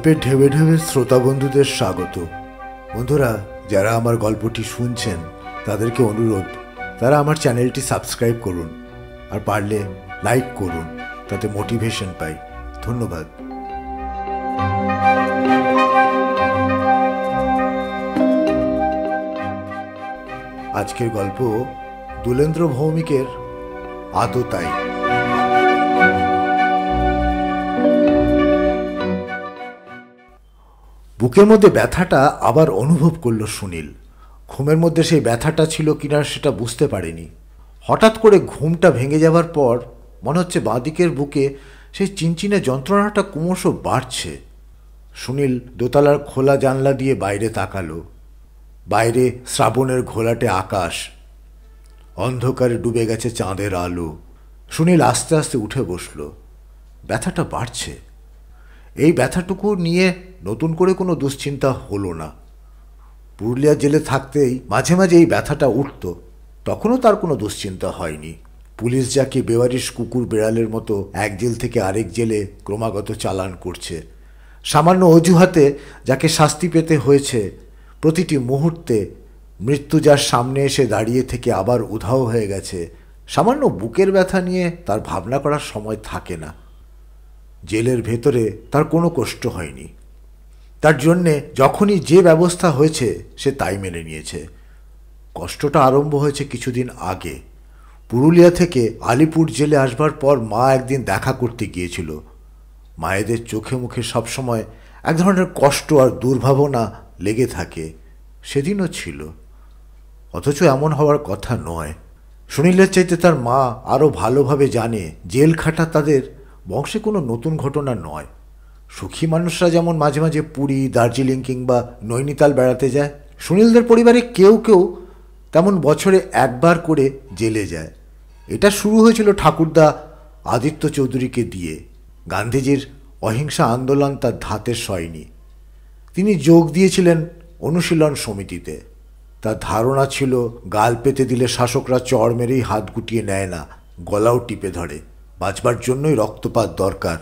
গল্পের ঢেবে ঢেবে শ্রোতা বন্ধুদের স্বাগত বন্ধুরা যারা আমার গল্পটি শুনছেন তাদেরকে অনুরোধ তারা আমার চ্যানেলটি সাবস্ক্রাইব করুন আর পারলে লাইক করুন তাতে মোটিভেশন পাই ধন্যবাদ আজকের গল্প দুলেন্দ্র ভৌমিকের আততায়ী বুকের মধ্যে ব্যথাটা আবার অনুভব করল সুনীল ঘুমের মধ্যে সেই ব্যথাটা ছিল কিনা সেটা বুঝতে পারেনি হঠাৎ করে ঘুমটা ভেঙে যাওয়ার পর মনে হচ্ছে বাঁদিকের বুকে সেই চিনচিনে যন্ত্রণাটা ক্রমশ বাড়ছে সুনীল দোতলার খোলা জানলা দিয়ে বাইরে তাকালো বাইরে শ্রাবণের ঘোলাটে আকাশ অন্ধকারে ডুবে গেছে চাঁদের আলো সুনীল আস্তে আস্তে উঠে বসল ব্যথাটা বাড়ছে এই ব্যথাটুকু নিয়ে নতুন করে কোনো দুশ্চিন্তা হলো না পুরুলিয়া জেলে থাকতেই মাঝে মাঝে এই ব্যথাটা উঠত তখনও তার কোনো দুশ্চিন্তা হয়নি পুলিশ যাকে বেওয়ারিশ কুকুর বেড়ালের মতো এক জেল থেকে আরেক জেলে ক্রমাগত চালান করছে সামান্য অজুহাতে যাকে শাস্তি পেতে হয়েছে প্রতিটি মুহূর্তে মৃত্যু যার সামনে এসে দাঁড়িয়ে থেকে আবার উধাও হয়ে গেছে সামান্য বুকের ব্যথা নিয়ে তার ভাবনা করার সময় থাকে না জেলের ভেতরে তার কোনো কষ্ট হয়নি তার জন্যে যখনই যে ব্যবস্থা হয়েছে সে তাই মেনে নিয়েছে কষ্টটা আরম্ভ হয়েছে কিছুদিন আগে পুরুলিয়া থেকে আলিপুর জেলে আসবার পর মা একদিন দেখা করতে গিয়েছিল মায়েদের চোখে মুখে সবসময় এক ধরনের কষ্ট আর দুর্ভাবনা লেগে থাকে সেদিনও ছিল অথচ এমন হওয়ার কথা নয় সুনীলের চাইতে তার মা আরও ভালোভাবে জানে জেল খাটা তাদের বংশে কোনো নতুন ঘটনা নয় সুখী মানুষরা যেমন মাঝে মাঝে পুরী দার্জিলিং কিংবা নৈনিতাল বেড়াতে যায় সুনীলদের পরিবারে কেউ কেউ তেমন বছরে একবার করে জেলে যায় এটা শুরু হয়েছিল ঠাকুরদা আদিত্য চৌধুরীকে দিয়ে গান্ধীজির অহিংসা আন্দোলন তার ধাতের সয়নি তিনি যোগ দিয়েছিলেন অনুশীলন সমিতিতে তার ধারণা ছিল গাল পেতে দিলে শাসকরা চড় মেরেই হাত গুটিয়ে নেয় না গলাও টিপে ধরে বাঁচবার জন্যই রক্তপাত দরকার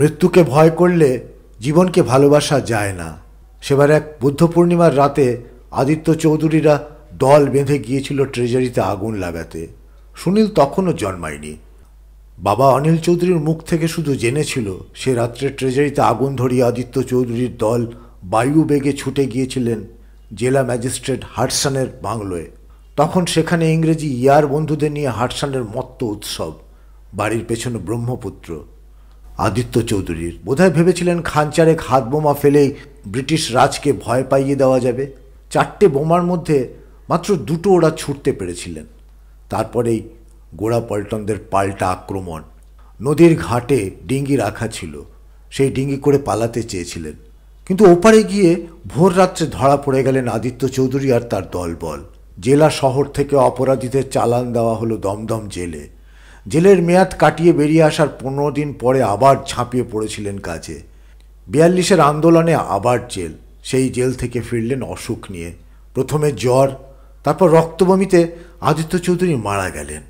মৃত্যুকে ভয় করলে জীবনকে ভালোবাসা যায় না সেবার এক বুদ্ধ পূর্ণিমার রাতে আদিত্য চৌধুরীরা দল বেঁধে গিয়েছিল ট্রেজারিতে আগুন লাগাতে সুনীল তখনও জন্মায়নি বাবা অনিল চৌধুরীর মুখ থেকে শুধু জেনেছিল সে রাত্রে ট্রেজারিতে আগুন ধরিয়ে আদিত্য চৌধুরীর দল বায়ু বেগে ছুটে গিয়েছিলেন জেলা ম্যাজিস্ট্রেট হাটসানের বাংলোয় তখন সেখানে ইংরেজি ইয়ার বন্ধুদের নিয়ে হাটসানের মত্ত উৎসব বাড়ির পেছনে ব্রহ্মপুত্র আদিত্য চৌধুরীর বোধহয় ভেবেছিলেন খান চারেক হাত বোমা ফেলেই ব্রিটিশ রাজকে ভয় পাইয়ে দেওয়া যাবে চারটে বোমার মধ্যে মাত্র দুটো ওরা ছুটতে পেরেছিলেন তারপরেই গোড়া পল্টনদের পাল্টা আক্রমণ নদীর ঘাটে ডিঙ্গি রাখা ছিল সেই ডিঙ্গি করে পালাতে চেয়েছিলেন কিন্তু ওপারে গিয়ে ভোর রাত্রে ধরা পড়ে গেলেন আদিত্য চৌধুরী আর তার দলবল জেলা শহর থেকে অপরাধীদের চালান দেওয়া হলো দমদম জেলে জেলের মেয়াদ কাটিয়ে বেরিয়ে আসার পনেরো দিন পরে আবার ঝাঁপিয়ে পড়েছিলেন কাজে বিয়াল্লিশের আন্দোলনে আবার জেল সেই জেল থেকে ফিরলেন অসুখ নিয়ে প্রথমে জ্বর তারপর রক্তবমিতে আদিত্য চৌধুরী মারা গেলেন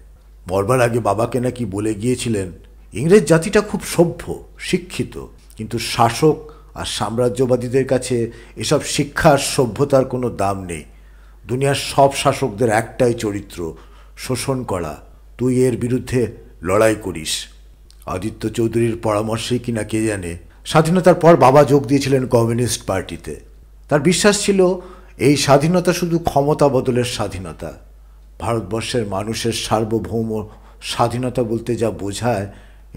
মরবার আগে বাবাকে নাকি বলে গিয়েছিলেন ইংরেজ জাতিটা খুব সভ্য শিক্ষিত কিন্তু শাসক আর সাম্রাজ্যবাদীদের কাছে এসব শিক্ষা আর সভ্যতার কোনো দাম নেই দুনিয়ার সব শাসকদের একটাই চরিত্র শোষণ করা তুই এর বিরুদ্ধে লড়াই করিস আদিত্য চৌধুরীর পরামর্শেই কিনা কে জানে স্বাধীনতার পর বাবা যোগ দিয়েছিলেন কমিউনিস্ট পার্টিতে তার বিশ্বাস ছিল এই স্বাধীনতা শুধু ক্ষমতা বদলের স্বাধীনতা ভারতবর্ষের মানুষের সার্বভৌম স্বাধীনতা বলতে যা বোঝায়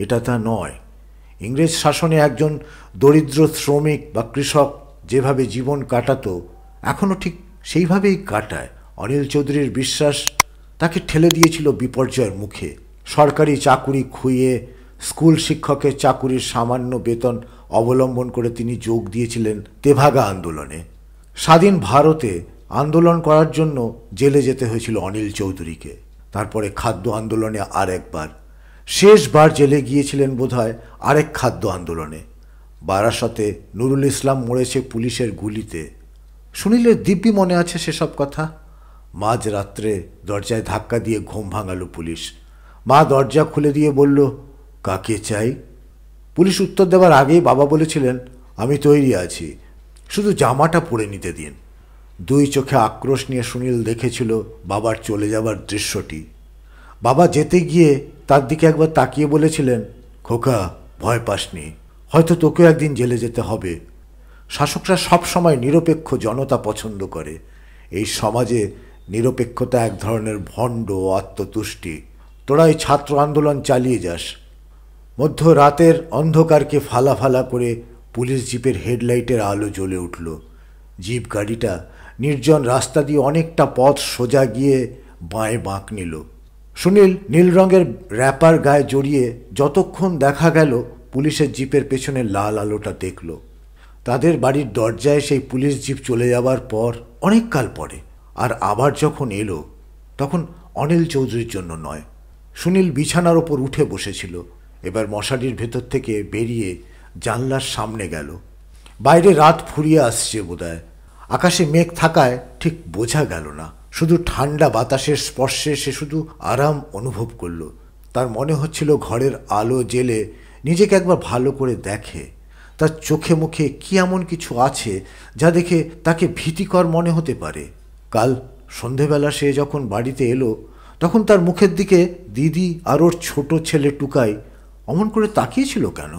এটা তা নয় ইংরেজ শাসনে একজন দরিদ্র শ্রমিক বা কৃষক যেভাবে জীবন কাটাতো এখনও ঠিক সেইভাবেই কাটায় অনিল চৌধুরীর বিশ্বাস তাকে ঠেলে দিয়েছিল বিপর্যয়ের মুখে সরকারি চাকুরি খুইয়ে স্কুল শিক্ষকের চাকুরির সামান্য বেতন অবলম্বন করে তিনি যোগ দিয়েছিলেন তেভাগা আন্দোলনে স্বাধীন ভারতে আন্দোলন করার জন্য জেলে যেতে হয়েছিল অনিল চৌধুরীকে তারপরে খাদ্য আন্দোলনে আর একবার শেষবার জেলে গিয়েছিলেন বোধহয় আরেক খাদ্য আন্দোলনে বারাসতে নুরুল ইসলাম মরেছে পুলিশের গুলিতে শুনিলে দিব্যি মনে আছে সেসব কথা মাঝরাত্রে দরজায় ধাক্কা দিয়ে ঘুম ভাঙালো পুলিশ মা দরজা খুলে দিয়ে বলল কাকে চাই পুলিশ উত্তর দেওয়ার আগেই বাবা বলেছিলেন আমি তৈরি আছি শুধু জামাটা পরে নিতে দিন দুই চোখে আক্রোশ নিয়ে সুনীল দেখেছিল বাবার চলে যাবার দৃশ্যটি বাবা যেতে গিয়ে তার দিকে একবার তাকিয়ে বলেছিলেন খোকা ভয় পাসনি হয়তো তোকেও একদিন জেলে যেতে হবে শাসকরা সবসময় নিরপেক্ষ জনতা পছন্দ করে এই সমাজে নিরপেক্ষতা এক ধরনের ভণ্ড আত্মতুষ্টি তোরা এই ছাত্র আন্দোলন চালিয়ে যাস মধ্য রাতের অন্ধকারকে ফালা ফালা করে পুলিশ জিপের হেডলাইটের আলো জ্বলে উঠল জিপ গাড়িটা নির্জন রাস্তা দিয়ে অনেকটা পথ সোজা গিয়ে বাঁয়ে বাঁক নিল সুনীল নীল রঙের র্যাপার গায়ে জড়িয়ে যতক্ষণ দেখা গেল পুলিশের জিপের পেছনে লাল আলোটা দেখল তাদের বাড়ির দরজায় সেই পুলিশ জিপ চলে যাওয়ার পর অনেককাল পরে আর আবার যখন এলো তখন অনিল চৌধুরীর জন্য নয় সুনীল বিছানার ওপর উঠে বসেছিল এবার মশারির ভেতর থেকে বেরিয়ে জানলার সামনে গেল বাইরে রাত ফুরিয়ে আসছে বোধহয় আকাশে মেঘ থাকায় ঠিক বোঝা গেল না শুধু ঠান্ডা বাতাসের স্পর্শে সে শুধু আরাম অনুভব করল তার মনে হচ্ছিল ঘরের আলো জেলে নিজেকে একবার ভালো করে দেখে তার চোখে মুখে কি এমন কিছু আছে যা দেখে তাকে ভীতিকর মনে হতে পারে কাল সন্ধেবেলা সে যখন বাড়িতে এলো তখন তার মুখের দিকে দিদি আর ওর ছোট ছেলে টুকাই অমন করে তাকিয়েছিল কেন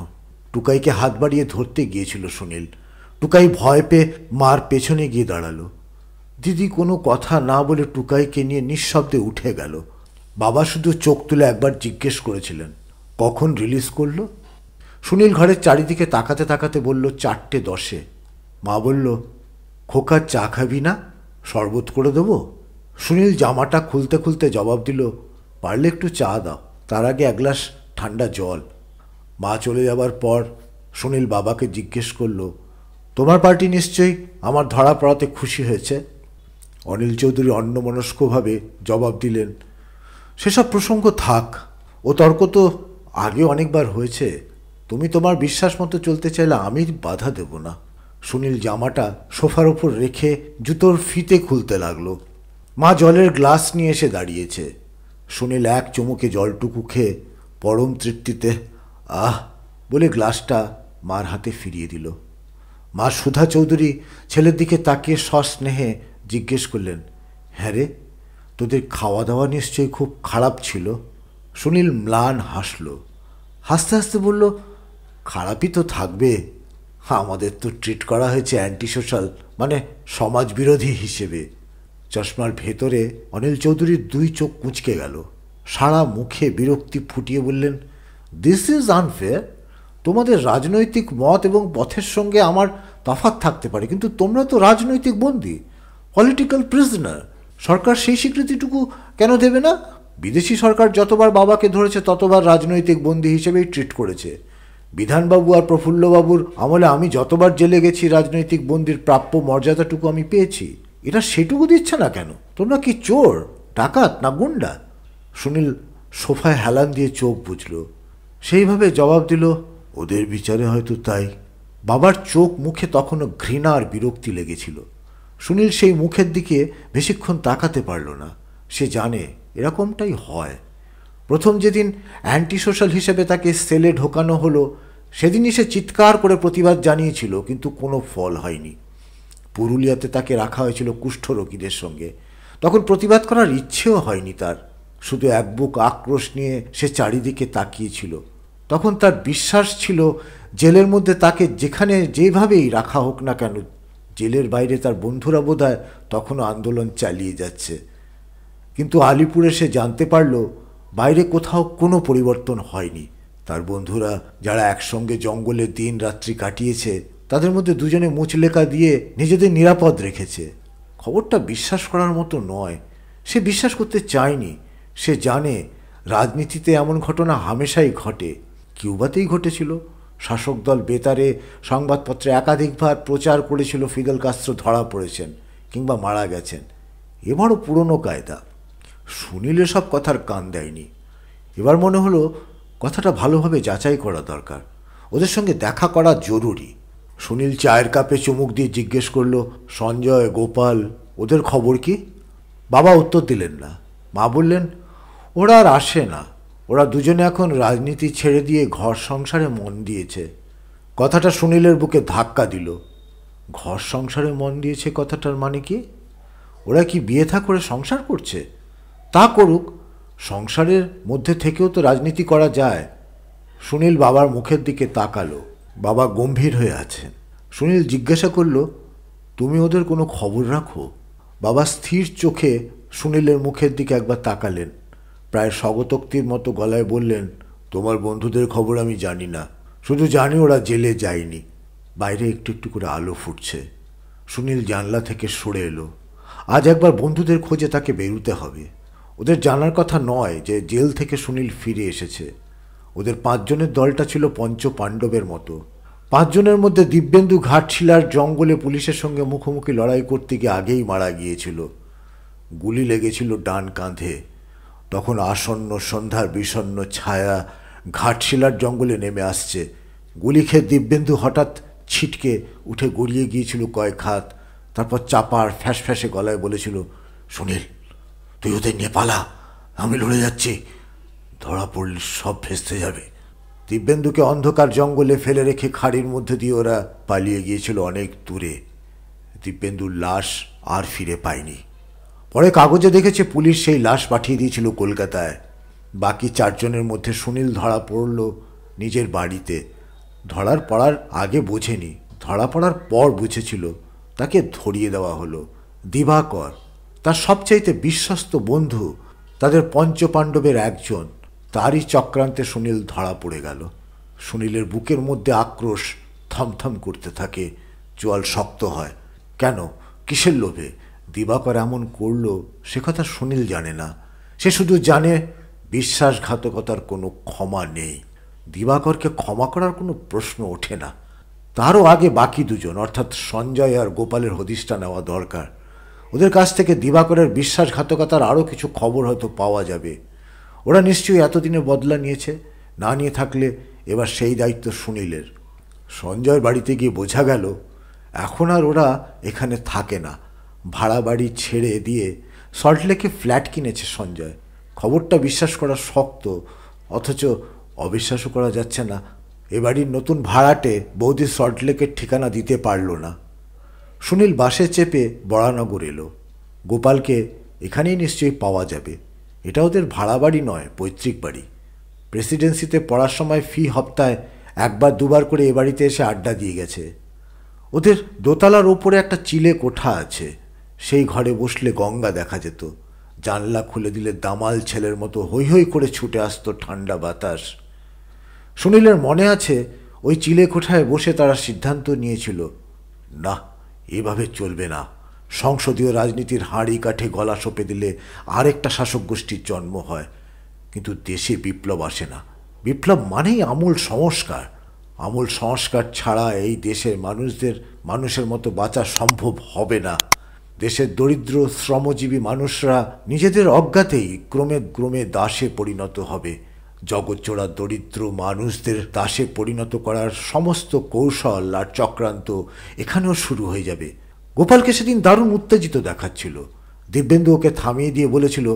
টুকাইকে হাত বাড়িয়ে ধরতে গিয়েছিল সুনীল টুকাই ভয় পেয়ে মার পেছনে গিয়ে দাঁড়ালো দিদি কোনো কথা না বলে টুকাইকে নিয়ে নিঃশব্দে উঠে গেল বাবা শুধু চোখ তুলে একবার জিজ্ঞেস করেছিলেন কখন রিলিজ করলো সুনীল ঘরের চারিদিকে তাকাতে তাকাতে বলল চারটে দশে মা বলল খোকা চা খাবি না শরবত করে দেবো সুনীল জামাটা খুলতে খুলতে জবাব দিল পারলে একটু চা দাও তার আগে এক গ্লাস ঠান্ডা জল মা চলে যাবার পর সুনীল বাবাকে জিজ্ঞেস করল তোমার পার্টি নিশ্চয়ই আমার ধরা পড়াতে খুশি হয়েছে অনিল চৌধুরী অন্যমনস্কভাবে জবাব দিলেন সেসব প্রসঙ্গ থাক ও তর্ক তো আগে অনেকবার হয়েছে তুমি তোমার বিশ্বাস মতো চলতে চাইলে আমি বাধা দেব না সুনীল জামাটা সোফার ওপর রেখে জুতোর ফিতে খুলতে লাগলো মা জলের গ্লাস নিয়ে এসে দাঁড়িয়েছে সুনীল এক চমুকে জলটুকু খেয়ে পরম তৃপ্তিতে আহ বলে গ্লাসটা মার হাতে ফিরিয়ে দিল মা সুধা চৌধুরী ছেলের দিকে তাকিয়ে সস্নেহে জিজ্ঞেস করলেন হ্যাঁ রে তোদের খাওয়া দাওয়া নিশ্চয়ই খুব খারাপ ছিল সুনীল ম্লান হাসল হাসতে হাসতে বলল খারাপই তো থাকবে হ্যাঁ, আমাদের তো ট্রিট করা হয়েছে অ্যান্টি সোশ্যাল মানে সমাজ বিরোধী হিসেবে চশমার ভেতরে অনিল চৌধুরীর দুই চোখ কুঁচকে গেল সারা মুখে বিরক্তি ফুটিয়ে বললেন দিস ইজ আনফেয়ার তোমাদের রাজনৈতিক মত এবং পথের সঙ্গে আমার তফাত থাকতে পারে কিন্তু তোমরা তো রাজনৈতিক বন্দী পলিটিক্যাল প্রিজনার সরকার সেই স্বীকৃতিটুকু কেন দেবে না বিদেশি সরকার যতবার বাবাকে ধরেছে ততবার রাজনৈতিক বন্দী হিসেবেই ট্রিট করেছে বিধানবাবু আর প্রফুল্লবাবুর আমলে আমি যতবার জেলে গেছি রাজনৈতিক বন্দির প্রাপ্য মর্যাদাটুকু আমি পেয়েছি এটা সেটুকু দিচ্ছে না কেন তোমরা কি চোর টাকাত না গুন্ডা সুনীল সোফায় হেলান দিয়ে চোখ বুঝল সেইভাবে জবাব দিল ওদের বিচারে হয়তো তাই বাবার চোখ মুখে তখনও ঘৃণা আর বিরক্তি লেগেছিল সুনীল সেই মুখের দিকে বেশিক্ষণ তাকাতে পারল না সে জানে এরকমটাই হয় প্রথম যেদিন অ্যান্টি সোশ্যাল হিসেবে তাকে সেলে ঢোকানো হলো সেদিনই সে চিৎকার করে প্রতিবাদ জানিয়েছিল কিন্তু কোনো ফল হয়নি পুরুলিয়াতে তাকে রাখা হয়েছিল কুষ্ঠরোগীদের সঙ্গে তখন প্রতিবাদ করার ইচ্ছেও হয়নি তার শুধু এক বুক আক্রোশ নিয়ে সে চারিদিকে তাকিয়েছিল তখন তার বিশ্বাস ছিল জেলের মধ্যে তাকে যেখানে যেভাবেই রাখা হোক না কেন জেলের বাইরে তার বন্ধুরা হয় তখনও আন্দোলন চালিয়ে যাচ্ছে কিন্তু আলিপুরে সে জানতে পারলো বাইরে কোথাও কোনো পরিবর্তন হয়নি তার বন্ধুরা যারা একসঙ্গে জঙ্গলে দিন রাত্রি কাটিয়েছে তাদের মধ্যে দুজনে মুচলেকা দিয়ে নিজেদের নিরাপদ রেখেছে খবরটা বিশ্বাস করার মতো নয় সে বিশ্বাস করতে চায়নি সে জানে রাজনীতিতে এমন ঘটনা হামেশাই ঘটে কিউবাতেই ঘটেছিল শাসক দল বেতারে সংবাদপত্রে একাধিকবার প্রচার করেছিল ফিদেল কাস্ত্র ধরা পড়েছেন কিংবা মারা গেছেন এবারও পুরনো কায়দা সুনীল এসব কথার কান দেয়নি এবার মনে হলো কথাটা ভালোভাবে যাচাই করা দরকার ওদের সঙ্গে দেখা করা জরুরি সুনীল চায়ের কাপে চুমুক দিয়ে জিজ্ঞেস করল সঞ্জয় গোপাল ওদের খবর কি বাবা উত্তর দিলেন না মা বললেন ওরা আর আসে না ওরা দুজনে এখন রাজনীতি ছেড়ে দিয়ে ঘর সংসারে মন দিয়েছে কথাটা সুনীলের বুকে ধাক্কা দিল ঘর সংসারে মন দিয়েছে কথাটার মানে কি ওরা কি বিয়ে থা করে সংসার করছে তা করুক সংসারের মধ্যে থেকেও তো রাজনীতি করা যায় সুনীল বাবার মুখের দিকে তাকালো বাবা গম্ভীর হয়ে আছেন সুনীল জিজ্ঞাসা করল তুমি ওদের কোনো খবর রাখো বাবা স্থির চোখে সুনীলের মুখের দিকে একবার তাকালেন প্রায় স্বগতোক্তির মতো গলায় বললেন তোমার বন্ধুদের খবর আমি জানি না শুধু জানি ওরা জেলে যায়নি বাইরে একটু একটু করে আলো ফুটছে সুনীল জানলা থেকে সরে এলো আজ একবার বন্ধুদের খোঁজে তাকে বেরুতে হবে ওদের জানার কথা নয় যে জেল থেকে সুনীল ফিরে এসেছে ওদের পাঁচজনের দলটা ছিল পঞ্চ পাণ্ডবের মতো পাঁচজনের মধ্যে দিব্যেন্দু ঘাটশিলার জঙ্গলে পুলিশের সঙ্গে মুখোমুখি লড়াই করতে গিয়ে আগেই মারা গিয়েছিল গুলি লেগেছিল ডান কাঁধে তখন আসন্ন সন্ধ্যার বিষণ্ন ছায়া ঘাটশিলার জঙ্গলে নেমে আসছে গুলি খেয়ে দিব্যেন্দু হঠাৎ ছিটকে উঠে গড়িয়ে গিয়েছিল কয়েক হাত তারপর চাপার ফ্যাঁস ফ্যাঁসে গলায় বলেছিল সুনীল তুই ওদের নিয়ে পালা আমি লড়ে যাচ্ছি ধরা পড়লে সব ভেস্তে যাবে দিব্যেন্দুকে অন্ধকার জঙ্গলে ফেলে রেখে খাড়ির মধ্যে দিয়ে ওরা পালিয়ে গিয়েছিল অনেক দূরে দিব্যেন্দুর লাশ আর ফিরে পায়নি পরে কাগজে দেখেছে পুলিশ সেই লাশ পাঠিয়ে দিয়েছিল কলকাতায় বাকি চারজনের মধ্যে সুনীল ধরা পড়ল নিজের বাড়িতে ধরার পড়ার আগে বোঝেনি ধরা পড়ার পর বুঝেছিল তাকে ধরিয়ে দেওয়া হলো দিবাকর তার সবচাইতে বিশ্বস্ত বন্ধু তাদের পঞ্চপাণ্ডবের একজন তারই চক্রান্তে সুনীল ধরা পড়ে গেল সুনীলের বুকের মধ্যে আক্রোশ থমথম করতে থাকে জল শক্ত হয় কেন কিসের লোভে দিবাকর এমন করল সে কথা সুনীল জানে না সে শুধু জানে বিশ্বাসঘাতকতার কোনো ক্ষমা নেই দিবাকরকে ক্ষমা করার কোনো প্রশ্ন ওঠে না তারও আগে বাকি দুজন অর্থাৎ সঞ্জয় আর গোপালের হদিশটা নেওয়া দরকার ওদের কাছ থেকে দিবাকরের বিশ্বাসঘাতকতার আরও কিছু খবর হয়তো পাওয়া যাবে ওরা নিশ্চয়ই এতদিনে বদলা নিয়েছে না নিয়ে থাকলে এবার সেই দায়িত্ব সুনীলের সঞ্জয় বাড়িতে গিয়ে বোঝা গেল এখন আর ওরা এখানে থাকে না ভাড়া বাড়ি ছেড়ে দিয়ে সল্টলেকে ফ্ল্যাট কিনেছে সঞ্জয় খবরটা বিশ্বাস করা শক্ত অথচ অবিশ্বাসও করা যাচ্ছে না এ বাড়ির নতুন ভাড়াটে বৌদি সল্টলেকের ঠিকানা দিতে পারল না সুনীল বাসে চেপে বড়ানগর এলো গোপালকে এখানেই নিশ্চয়ই পাওয়া যাবে এটা ওদের ভাড়া বাড়ি নয় পৈতৃক বাড়ি প্রেসিডেন্সিতে পড়ার সময় ফি হপ্তায় একবার দুবার করে এ বাড়িতে এসে আড্ডা দিয়ে গেছে ওদের দোতলার ওপরে একটা চিলে কোঠা আছে সেই ঘরে বসলে গঙ্গা দেখা যেত জানলা খুলে দিলে দামাল ছেলের মতো হৈ হৈ করে ছুটে আসত ঠান্ডা বাতাস সুনীলের মনে আছে ওই চিলে কোঠায় বসে তারা সিদ্ধান্ত নিয়েছিল না এভাবে চলবে না সংসদীয় রাজনীতির হাঁড়ি কাঠে গলা সঁপে দিলে আরেকটা শাসক গোষ্ঠীর জন্ম হয় কিন্তু দেশে বিপ্লব আসে না বিপ্লব মানেই আমূল সংস্কার আমূল সংস্কার ছাড়া এই দেশের মানুষদের মানুষের মতো বাঁচা সম্ভব হবে না দেশের দরিদ্র শ্রমজীবী মানুষরা নিজেদের অজ্ঞাতেই ক্রমে ক্রমে দাসে পরিণত হবে জগৎচোড়া দরিদ্র মানুষদের দাসে পরিণত করার সমস্ত কৌশল আর চক্রান্ত এখানেও শুরু হয়ে যাবে গোপালকে সেদিন দারুণ উত্তেজিত দেখাচ্ছিল দিব্যেন্দু ওকে থামিয়ে দিয়ে বলেছিল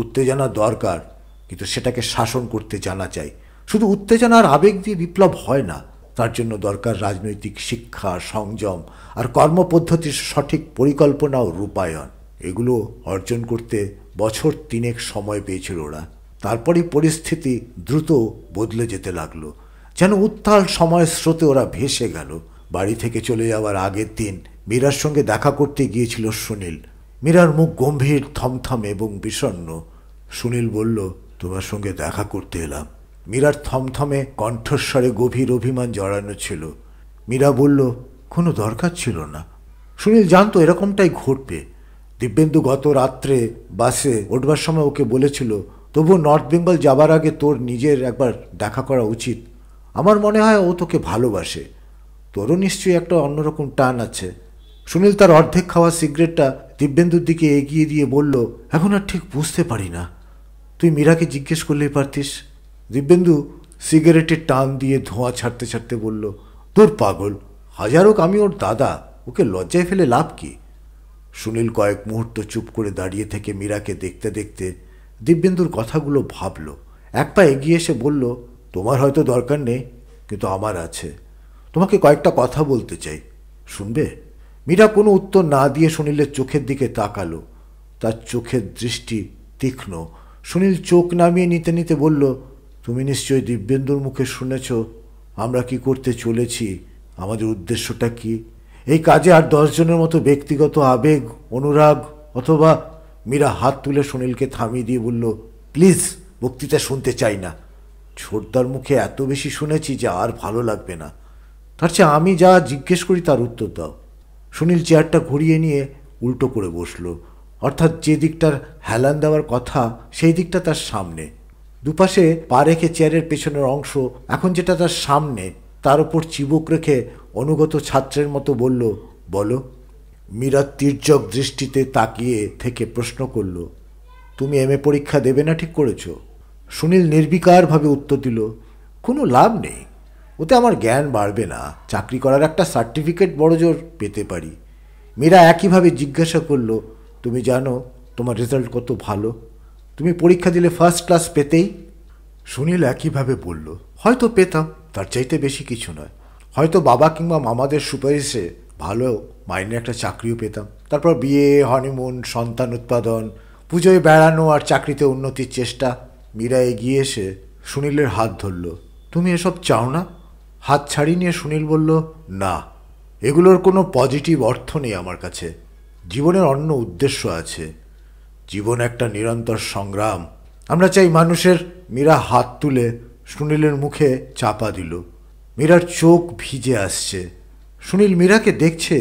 উত্তেজনা দরকার কিন্তু সেটাকে শাসন করতে জানা চাই শুধু উত্তেজনার আবেগ দিয়ে বিপ্লব হয় না তার জন্য দরকার রাজনৈতিক শিক্ষা সংযম আর কর্মপদ্ধতির সঠিক পরিকল্পনা ও রূপায়ণ এগুলো অর্জন করতে বছর তিনেক সময় পেয়েছিল ওরা তারপরে পরিস্থিতি দ্রুত বদলে যেতে লাগলো যেন উত্তাল সময়ের স্রোতে ওরা ভেসে গেল বাড়ি থেকে চলে যাওয়ার আগের দিন মীরার সঙ্গে দেখা করতে গিয়েছিল সুনীল মীরার মুখ গম্ভীর থমথমে এবং বিষণ্ন সুনীল বলল তোমার সঙ্গে দেখা করতে এলাম মীরার থমথমে কণ্ঠস্বরে গভীর অভিমান জড়ানো ছিল মীরা বলল কোনো দরকার ছিল না সুনীল জানতো এরকমটাই ঘটবে দিব্যেন্দু গত রাত্রে বাসে ওঠবার সময় ওকে বলেছিল তবু নর্থ বেঙ্গল যাবার আগে তোর নিজের একবার দেখা করা উচিত আমার মনে হয় ও তোকে ভালোবাসে তোরও নিশ্চয়ই একটা অন্যরকম টান আছে সুনীল তার অর্ধেক খাওয়া সিগারেটটা দিব্যেন্দুর দিকে এগিয়ে দিয়ে বলল এখন আর ঠিক বুঝতে পারি না তুই মীরাকে জিজ্ঞেস করলেই পারতিস দিব্যেন্দু সিগারেটের টান দিয়ে ধোঁয়া ছাড়তে ছাড়তে বলল তোর পাগল হাজার হোক আমি ওর দাদা ওকে লজ্জায় ফেলে লাভ কি সুনীল কয়েক মুহূর্ত চুপ করে দাঁড়িয়ে থেকে মীরাকে দেখতে দেখতে দিব্যেন্দুর কথাগুলো ভাবল এক পা এগিয়ে এসে বলল তোমার হয়তো দরকার নেই কিন্তু আমার আছে তোমাকে কয়েকটা কথা বলতে চাই শুনবে মীরা কোনো উত্তর না দিয়ে সুনীলের চোখের দিকে তাকালো তার চোখের দৃষ্টি তীক্ষ্ণ সুনীল চোখ নামিয়ে নিতে নিতে বলল তুমি নিশ্চয়ই দিব্যেন্দুর মুখে শুনেছ আমরা কি করতে চলেছি আমাদের উদ্দেশ্যটা কি এই কাজে আর দশজনের মতো ব্যক্তিগত আবেগ অনুরাগ অথবা মীরা হাত তুলে সুনীলকে থামিয়ে দিয়ে বলল প্লিজ বক্তৃতা শুনতে চাই না ছোটদার মুখে এত বেশি শুনেছি যে আর ভালো লাগবে না তার চেয়ে আমি যা জিজ্ঞেস করি তার উত্তর দাও সুনীল চেয়ারটা ঘুরিয়ে নিয়ে উল্টো করে বসল অর্থাৎ যে দিকটার হেলান দেওয়ার কথা সেই দিকটা তার সামনে দুপাশে পা রেখে চেয়ারের পেছনের অংশ এখন যেটা তার সামনে তার উপর চিবুক রেখে অনুগত ছাত্রের মতো বলল বলো মীরা তীর্যক দৃষ্টিতে তাকিয়ে থেকে প্রশ্ন করল তুমি এম পরীক্ষা দেবে না ঠিক করেছ সুনীল নির্বিকারভাবে উত্তর দিল কোনো লাভ নেই ওতে আমার জ্ঞান বাড়বে না চাকরি করার একটা সার্টিফিকেট বড় জোর পেতে পারি মীরা একইভাবে জিজ্ঞাসা করল তুমি জানো তোমার রেজাল্ট কত ভালো তুমি পরীক্ষা দিলে ফার্স্ট ক্লাস পেতেই সুনীল একইভাবে বলল হয়তো পেতাম তার চাইতে বেশি কিছু নয় হয়তো বাবা কিংবা মামাদের সুপারিশে ভালো মাইনে একটা চাকরিও পেতাম তারপর বিয়ে হনিমুন সন্তান উৎপাদন পুজোয় বেড়ানো আর চাকরিতে উন্নতির চেষ্টা মীরা এগিয়ে এসে সুনীলের হাত ধরল তুমি এসব চাও না হাত ছাড়িয়ে নিয়ে সুনীল বলল না এগুলোর কোনো পজিটিভ অর্থ নেই আমার কাছে জীবনের অন্য উদ্দেশ্য আছে জীবন একটা নিরন্তর সংগ্রাম আমরা চাই মানুষের মীরা হাত তুলে সুনীলের মুখে চাপা দিল মীরার চোখ ভিজে আসছে সুনীল মীরাকে দেখছে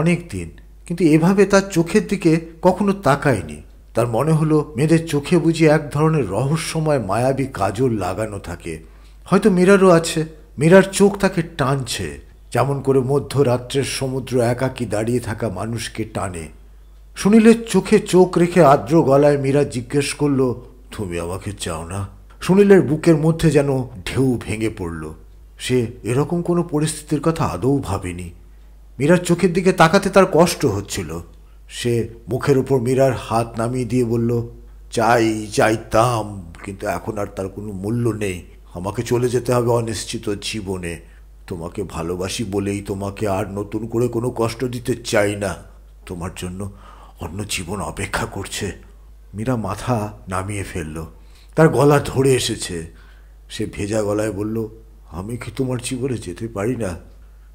অনেক দিন কিন্তু এভাবে তার চোখের দিকে কখনো তাকায়নি তার মনে হলো মেয়েদের চোখে বুঝি এক ধরনের রহস্যময় মায়াবী কাজল লাগানো থাকে হয়তো মীরারও আছে মীরার চোখ তাকে টানছে যেমন করে মধ্যরাত্রের সমুদ্র একাকি দাঁড়িয়ে থাকা মানুষকে টানে সুনীলের চোখে চোখ রেখে আর্দ্র গলায় মীরা জিজ্ঞেস করল তুমি আমাকে চাও না সুনীলের বুকের মধ্যে যেন ঢেউ ভেঙে পড়ল সে এরকম কোনো পরিস্থিতির কথা আদৌ ভাবেনি মীরার চোখের দিকে তাকাতে তার কষ্ট হচ্ছিল সে মুখের উপর মীরার হাত নামিয়ে দিয়ে বলল চাই চাইতাম কিন্তু এখন আর তার কোনো মূল্য নেই আমাকে চলে যেতে হবে অনিশ্চিত জীবনে তোমাকে ভালোবাসি বলেই তোমাকে আর নতুন করে কোনো কষ্ট দিতে চাই না তোমার জন্য অন্য জীবন অপেক্ষা করছে মীরা মাথা নামিয়ে ফেলল তার গলা ধরে এসেছে সে ভেজা গলায় বলল আমি কি তোমার জীবনে যেতে পারি না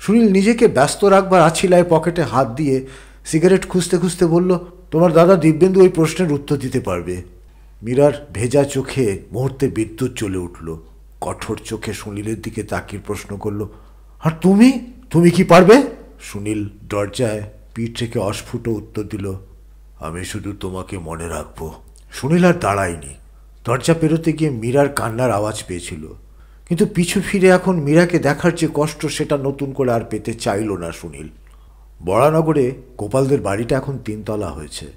সুনীল নিজেকে ব্যস্ত রাখবার আছিলায় পকেটে হাত দিয়ে সিগারেট খুঁজতে খুঁজতে বলল তোমার দাদা দিব্যেন্দু ওই প্রশ্নের উত্তর দিতে পারবে মীরার ভেজা চোখে মুহূর্তে বিদ্যুৎ চলে উঠল কঠোর চোখে সুনীলের দিকে তাকিয়ে প্রশ্ন করল আর তুমি তুমি কি পারবে সুনীল দরজায় পিঠ থেকে অস্ফুট উত্তর দিল আমি শুধু তোমাকে মনে রাখবো সুনীল আর দাঁড়ায়নি দরজা পেরোতে গিয়ে মীরার কান্নার আওয়াজ পেয়েছিল কিন্তু পিছু ফিরে এখন মীরাকে দেখার যে কষ্ট সেটা নতুন করে আর পেতে চাইল না সুনীল বড়ানগরে গোপালদের বাড়িটা এখন তিনতলা হয়েছে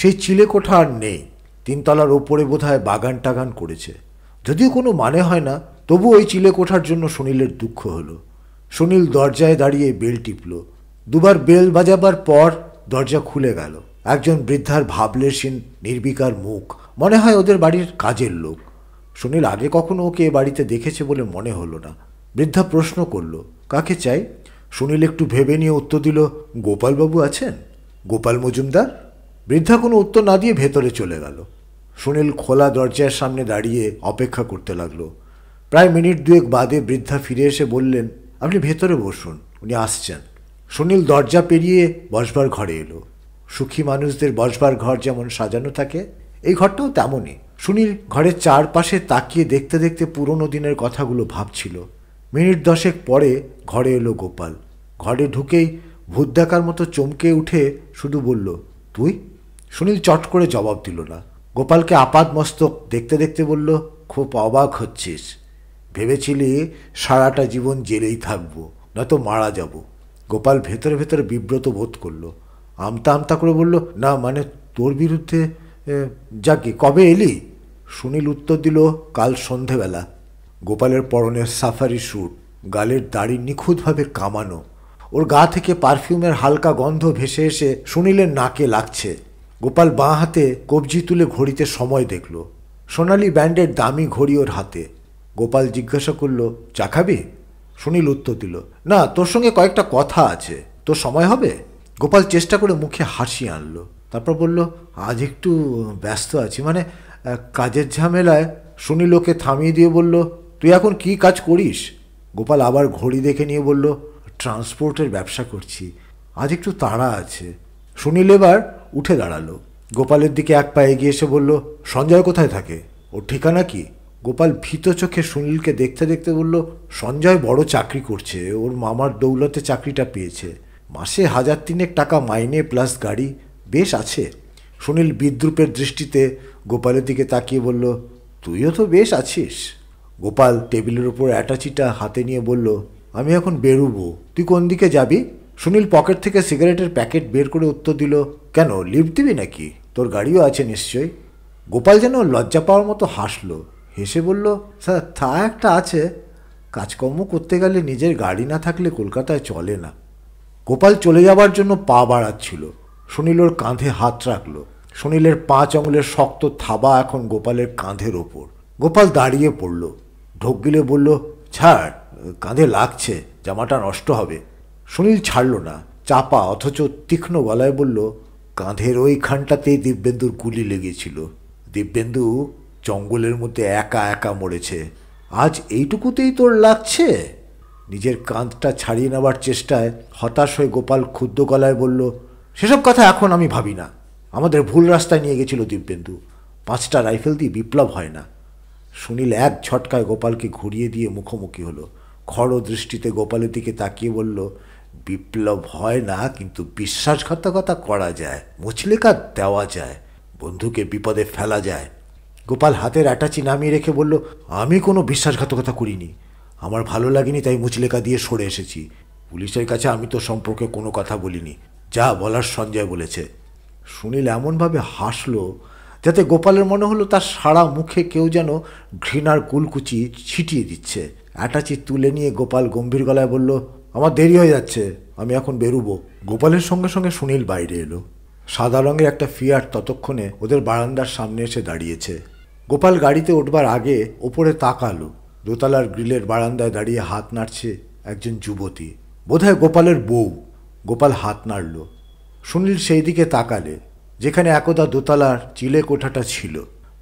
সেই চিলে কোঠা আর নেই তিনতলার ওপরে বোধহয় বাগান টাগান করেছে যদিও কোনো মানে হয় না তবু ওই চিলে কোঠার জন্য সুনীলের দুঃখ হলো সুনীল দরজায় দাঁড়িয়ে বেল টিপল দুবার বেল বাজাবার পর দরজা খুলে গেল একজন বৃদ্ধার ভাবলেসীন নির্বিকার মুখ মনে হয় ওদের বাড়ির কাজের লোক সুনীল আগে কখনো ওকে এ বাড়িতে দেখেছে বলে মনে হলো না বৃদ্ধা প্রশ্ন করল কাকে চাই সুনীল একটু ভেবে নিয়ে উত্তর দিল গোপালবাবু আছেন গোপাল মজুমদার বৃদ্ধা কোনো উত্তর না দিয়ে ভেতরে চলে গেল সুনীল খোলা দরজার সামনে দাঁড়িয়ে অপেক্ষা করতে লাগলো প্রায় মিনিট দুয়েক বাদে বৃদ্ধা ফিরে এসে বললেন আপনি ভেতরে বসুন উনি আসছেন সুনীল দরজা পেরিয়ে বসবার ঘরে এলো সুখী মানুষদের বসবার ঘর যেমন সাজানো থাকে এই ঘরটাও তেমনই সুনীল ঘরের চারপাশে তাকিয়ে দেখতে দেখতে পুরনো দিনের কথাগুলো ভাবছিল মিনিট দশেক পরে ঘরে এলো গোপাল ঘরে ঢুকেই ভূত দেখার মতো চমকে উঠে শুধু বলল তুই সুনীল চট করে জবাব দিল না গোপালকে আপাদ মস্তক দেখতে দেখতে বলল খুব অবাক হচ্ছিস ভেবেছিলি সারাটা জীবন জেলেই থাকবো নয়তো মারা যাব গোপাল ভেতরে ভেতরে বিব্রত বোধ করলো আমতা আমতা করে বলল না মানে তোর বিরুদ্ধে যাকি কবে এলি সুনীল উত্তর দিল কাল সন্ধেবেলা গোপালের পরনের সাফারি স্যুট গালের দাড়ি নিখুঁতভাবে কামানো ওর গা থেকে পারফিউমের হালকা গন্ধ ভেসে এসে সুনীলের নাকে লাগছে গোপাল বাঁ হাতে কবজি তুলে ঘড়িতে সময় দেখল সোনালি ব্যান্ডের দামি ঘড়ি ওর হাতে গোপাল জিজ্ঞাসা করল চা খাবি সুনীল উত্তর দিল না তোর সঙ্গে কয়েকটা কথা আছে তোর সময় হবে গোপাল চেষ্টা করে মুখে হাসি আনলো তারপর বলল আজ একটু ব্যস্ত আছি মানে কাজের ঝামেলায় সুনীল ওকে থামিয়ে দিয়ে বলল তুই এখন কি কাজ করিস গোপাল আবার ঘড়ি দেখে নিয়ে বলল ট্রান্সপোর্টের ব্যবসা করছি আজ একটু তাড়া আছে সুনীল এবার উঠে দাঁড়ালো গোপালের দিকে এক পায়ে এগিয়ে এসে বলল সঞ্জয় কোথায় থাকে ওর ঠিকানা কি গোপাল ভীত চোখে সুনীলকে দেখতে দেখতে বলল সঞ্জয় বড় চাকরি করছে ওর মামার দৌলতে চাকরিটা পেয়েছে মাসে হাজার তিনেক টাকা মাইনে প্লাস গাড়ি বেশ আছে সুনীল বিদ্রুপের দৃষ্টিতে গোপালের দিকে তাকিয়ে বলল তুইও তো বেশ আছিস গোপাল টেবিলের উপর অ্যাটাচিটা হাতে নিয়ে বলল আমি এখন বেরুবো তুই কোন দিকে যাবি সুনীল পকেট থেকে সিগারেটের প্যাকেট বের করে উত্তর দিল কেন লিভ দিবি নাকি তোর গাড়িও আছে নিশ্চয়ই গোপাল যেন লজ্জা পাওয়ার মতো হাসলো হেসে বলল স্যার তা একটা আছে কাজকর্ম করতে গেলে নিজের গাড়ি না থাকলে কলকাতায় চলে না গোপাল চলে যাওয়ার জন্য পা বাড়াচ্ছিল সুনীল ওর কাঁধে হাত রাখল সুনীলের পাঁচ আঙুলের শক্ত থাবা এখন গোপালের কাঁধের ওপর গোপাল দাঁড়িয়ে পড়ল ঢোক গিলে বলল ছাড় কাঁধে লাগছে জামাটা নষ্ট হবে সুনীল ছাড়ল না চাপা অথচ তীক্ষ্ণ গলায় বলল কাঁধের ওইখানটাতেই দিব্যেন্দুর গুলি লেগেছিল দিব্যেন্দু জঙ্গলের মধ্যে একা একা মরেছে আজ এইটুকুতেই তোর লাগছে নিজের কাঁধটা ছাড়িয়ে নেবার চেষ্টায় হতাশ হয়ে গোপাল ক্ষুদ্র গলায় বলল সেসব কথা এখন আমি ভাবি না আমাদের ভুল রাস্তায় নিয়ে গেছিল দিব্যেন্দু পাঁচটা রাইফেল দিয়ে বিপ্লব হয় না সুনীল এক ঝটকায় গোপালকে ঘুরিয়ে দিয়ে মুখোমুখি হলো খড় দৃষ্টিতে গোপালের দিকে তাকিয়ে বলল বিপ্লব হয় না কিন্তু বিশ্বাসঘাতকতা করা যায় মুচলেকা দেওয়া যায় বন্ধুকে বিপদে ফেলা যায় গোপাল হাতের অ্যাটাচি নামিয়ে রেখে বলল আমি কোনো বিশ্বাসঘাতকতা করিনি আমার ভালো লাগেনি তাই মুচলেকা দিয়ে সরে এসেছি পুলিশের কাছে আমি তো সম্পর্কে কোনো কথা বলিনি যা বলার সঞ্জয় বলেছে সুনীল এমনভাবে হাসল যাতে গোপালের মনে হলো তার সারা মুখে কেউ যেন ঘৃণার কুলকুচি ছিটিয়ে দিচ্ছে অ্যাটাচি তুলে নিয়ে গোপাল গম্ভীর গলায় বলল আমার দেরি হয়ে যাচ্ছে আমি এখন বেরুবো গোপালের সঙ্গে সঙ্গে সুনীল বাইরে এলো সাদা রঙের একটা ফিয়ার ততক্ষণে ওদের বারান্দার সামনে এসে দাঁড়িয়েছে গোপাল গাড়িতে উঠবার আগে ওপরে তাকালো দোতলার গ্রিলের বারান্দায় দাঁড়িয়ে হাত নাড়ছে একজন যুবতী বোধহয় গোপালের বউ গোপাল হাত নাড়ল সুনীল সেই দিকে তাকালে যেখানে একদা দোতলার চিলে কোঠাটা ছিল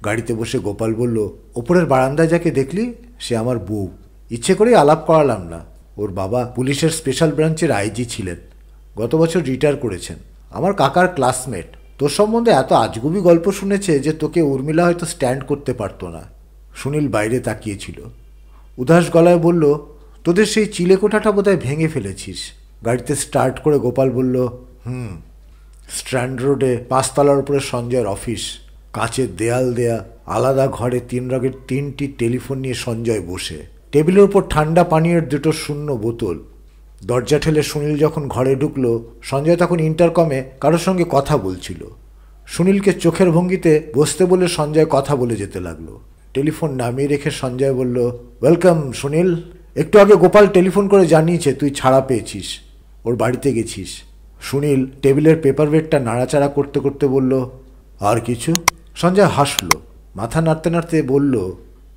গাড়িতে বসে গোপাল বলল ওপরের বারান্দায় যাকে দেখলি সে আমার বউ ইচ্ছে করেই আলাপ করালাম না ওর বাবা পুলিশের স্পেশাল ব্রাঞ্চের আইজি ছিলেন গত বছর রিটায়ার করেছেন আমার কাকার ক্লাসমেট তোর সম্বন্ধে এত আজগুবি গল্প শুনেছে যে তোকে উর্মিলা হয়তো স্ট্যান্ড করতে পারতো না সুনীল বাইরে তাকিয়েছিল উদাস গলায় বলল তোদের সেই চিলে কোঠাটা বোধহয় ভেঙে ফেলেছিস গাড়িতে স্টার্ট করে গোপাল বলল হুম স্ট্র্যান্ড রোডে পাঁচতলার উপরে সঞ্জয়ের অফিস কাঁচের দেয়াল দেয়া আলাদা ঘরে তিন রঙের তিনটি টেলিফোন নিয়ে সঞ্জয় বসে টেবিলের উপর ঠান্ডা পানীয়ের দুটো শূন্য বোতল দরজা ঠেলে সুনীল যখন ঘরে ঢুকলো সঞ্জয় তখন ইন্টারকমে কারোর সঙ্গে কথা বলছিল সুনীলকে চোখের ভঙ্গিতে বসতে বলে সঞ্জয় কথা বলে যেতে লাগলো টেলিফোন নামিয়ে রেখে সঞ্জয় বলল ওয়েলকাম সুনীল একটু আগে গোপাল টেলিফোন করে জানিয়েছে তুই ছাড়া পেয়েছিস ওর বাড়িতে গেছিস সুনীল টেবিলের পেপার ওয়েটটা নাড়াচাড়া করতে করতে বলল আর কিছু সঞ্জয় হাসলো মাথা নাড়তে নাড়তে বলল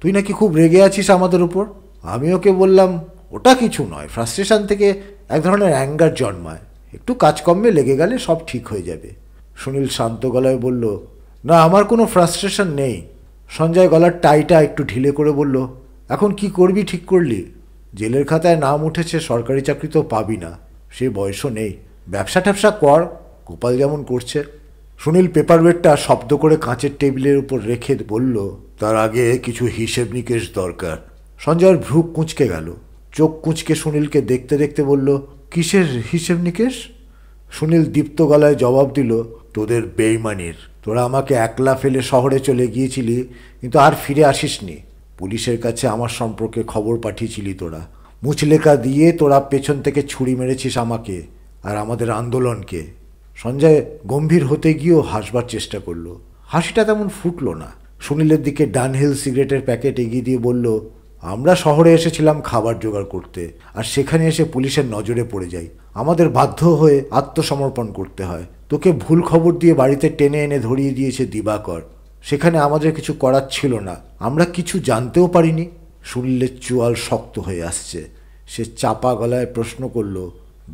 তুই নাকি খুব রেগে আছিস আমাদের উপর আমি ওকে বললাম ওটা কিছু নয় ফ্রাস্ট্রেশন থেকে এক ধরনের অ্যাঙ্গার জন্মায় একটু কাজকর্মে লেগে গেলে সব ঠিক হয়ে যাবে সুনীল শান্ত গলায় বলল না আমার কোনো ফ্রাস্ট্রেশন নেই সঞ্জয় গলার টাইটা একটু ঢিলে করে বলল এখন কি করবি ঠিক করলি জেলের খাতায় নাম উঠেছে সরকারি চাকরি তো পাবি না সে বয়সও নেই ব্যবসা ট্যাবসা কর গোপাল যেমন করছে সুনীল পেপারওয়েটটা শব্দ করে কাঁচের টেবিলের উপর রেখে বলল তার আগে কিছু হিসেব নিকেশ দরকার সঞ্জয়ের ভ্রু কুঁচকে গেল চোখ কুঁচকে সুনীলকে দেখতে দেখতে বলল কিসের হিসেব নিকেশ সুনীল দীপ্ত গলায় জবাব দিল তোদের বেইমানির তোরা আমাকে একলা ফেলে শহরে চলে গিয়েছিলি কিন্তু আর ফিরে আসিসনি পুলিশের কাছে আমার সম্পর্কে খবর পাঠিয়েছিলি তোরা মুচলেকা দিয়ে তোরা পেছন থেকে ছুরি মেরেছিস আমাকে আর আমাদের আন্দোলনকে সঞ্জয় গম্ভীর হতে গিয়েও হাসবার চেষ্টা করলো হাসিটা তেমন ফুটলো না সুনীলের দিকে ডানহিল সিগারেটের প্যাকেট এগিয়ে দিয়ে বলল আমরা শহরে এসেছিলাম খাবার জোগাড় করতে আর সেখানে এসে পুলিশের নজরে পড়ে যাই আমাদের বাধ্য হয়ে আত্মসমর্পণ করতে হয় তোকে ভুল খবর দিয়ে বাড়িতে টেনে এনে ধরিয়ে দিয়েছে দিবাকর সেখানে আমাদের কিছু করার ছিল না আমরা কিছু জানতেও পারিনি শুনলে চোয়াল শক্ত হয়ে আসছে সে চাপা গলায় প্রশ্ন করল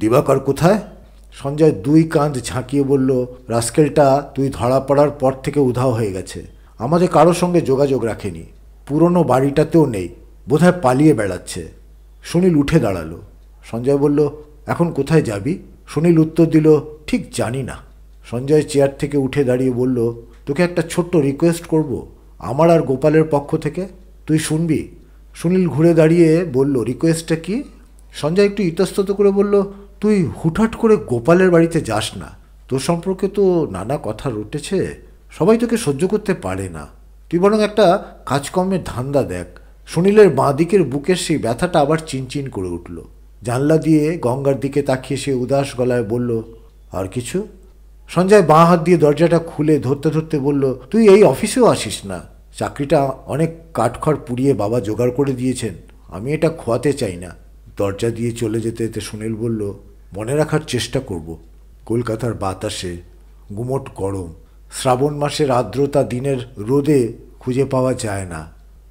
দিবাকর কোথায় সঞ্জয় দুই কাঁধ ঝাঁকিয়ে বলল রাস্কেলটা তুই ধরা পড়ার পর থেকে উধাও হয়ে গেছে আমাদের কারোর সঙ্গে যোগাযোগ রাখেনি পুরনো বাড়িটাতেও নেই বোধহয় পালিয়ে বেড়াচ্ছে সুনীল উঠে দাঁড়ালো সঞ্জয় বলল এখন কোথায় যাবি সুনীল উত্তর দিল ঠিক জানি না সঞ্জয় চেয়ার থেকে উঠে দাঁড়িয়ে বলল তোকে একটা ছোট্ট রিকোয়েস্ট করব আমার আর গোপালের পক্ষ থেকে তুই শুনবি সুনীল ঘুরে দাঁড়িয়ে বলল রিকোয়েস্টটা কি সঞ্জয় একটু ইতস্তত করে বলল তুই হুটহাট করে গোপালের বাড়িতে যাস না তোর সম্পর্কে তো নানা কথা রটেছে সবাই তোকে সহ্য করতে পারে না তুই বরং একটা কাজকর্মের ধান্দা দেখ সুনীলের বাঁ দিকের বুকের সেই ব্যথাটা আবার চিনচিন করে উঠল জানলা দিয়ে গঙ্গার দিকে তাকিয়ে সে উদাস গলায় বলল আর কিছু সঞ্জয় বাঁ হাত দিয়ে দরজাটা খুলে ধরতে ধরতে বলল তুই এই অফিসেও আসিস না চাকরিটা অনেক কাঠখড় পুড়িয়ে বাবা জোগাড় করে দিয়েছেন আমি এটা খোয়াতে চাই না দরজা দিয়ে চলে যেতে যেতে সুনীল বলল মনে রাখার চেষ্টা করব কলকাতার বাতাসে গুমট গরম শ্রাবণ মাসের আর্দ্রতা দিনের রোদে খুঁজে পাওয়া যায় না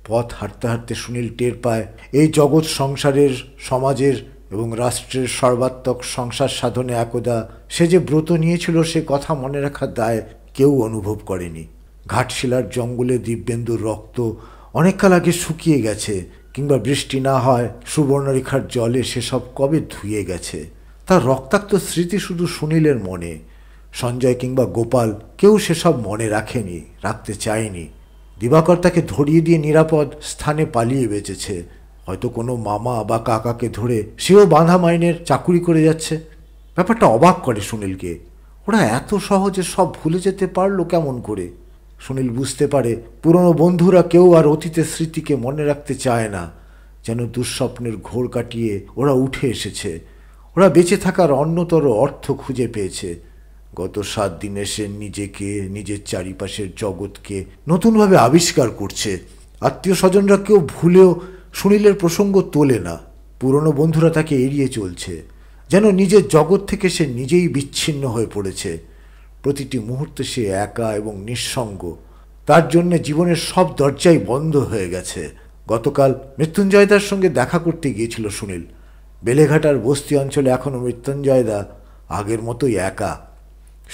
পথ হাঁটতে হাঁটতে সুনীল টের পায় এই জগৎ সংসারের সমাজের এবং রাষ্ট্রের সর্বাত্মক সংসার সাধনে একদা সে যে ব্রত নিয়েছিল সে কথা মনে রাখার দায় কেউ অনুভব করেনি ঘাটশিলার জঙ্গলে দিব্যেন্দুর রক্ত অনেককাল আগে শুকিয়ে গেছে কিংবা বৃষ্টি না হয় সুবর্ণরেখার জলে সেসব কবে ধুয়ে গেছে তার রক্তাক্ত স্মৃতি শুধু সুনীলের মনে সঞ্জয় কিংবা গোপাল কেউ সেসব মনে রাখেনি রাখতে চায়নি দিবাকর তাকে ধরিয়ে দিয়ে নিরাপদ স্থানে পালিয়ে বেঁচেছে হয়তো কোনো মামা বা কাকাকে ধরে সেও বাঁধা মাইনের চাকুরি করে যাচ্ছে ব্যাপারটা অবাক করে সুনীলকে ওরা এত সহজে সব ভুলে যেতে পারলো কেমন করে সুনীল বুঝতে পারে পুরনো বন্ধুরা কেউ আর অতীতের স্মৃতিকে মনে রাখতে চায় না যেন দুঃস্বপ্নের ঘোর কাটিয়ে ওরা উঠে এসেছে ওরা বেঁচে থাকার অন্যতর অর্থ খুঁজে পেয়েছে গত সাত দিনে সে নিজেকে নিজের চারিপাশের জগৎকে নতুনভাবে আবিষ্কার করছে আত্মীয় স্বজনরা কেউ ভুলেও সুনীলের প্রসঙ্গ তোলে না পুরনো বন্ধুরা তাকে এড়িয়ে চলছে যেন নিজের জগৎ থেকে সে নিজেই বিচ্ছিন্ন হয়ে পড়েছে প্রতিটি মুহূর্তে সে একা এবং নিঃসঙ্গ তার জন্য জীবনের সব দরজাই বন্ধ হয়ে গেছে গতকাল মৃত্যুঞ্জয়দার সঙ্গে দেখা করতে গিয়েছিল সুনীল বেলেঘাটার বস্তি অঞ্চলে এখনও মৃত্যুঞ্জয়দা আগের মতোই একা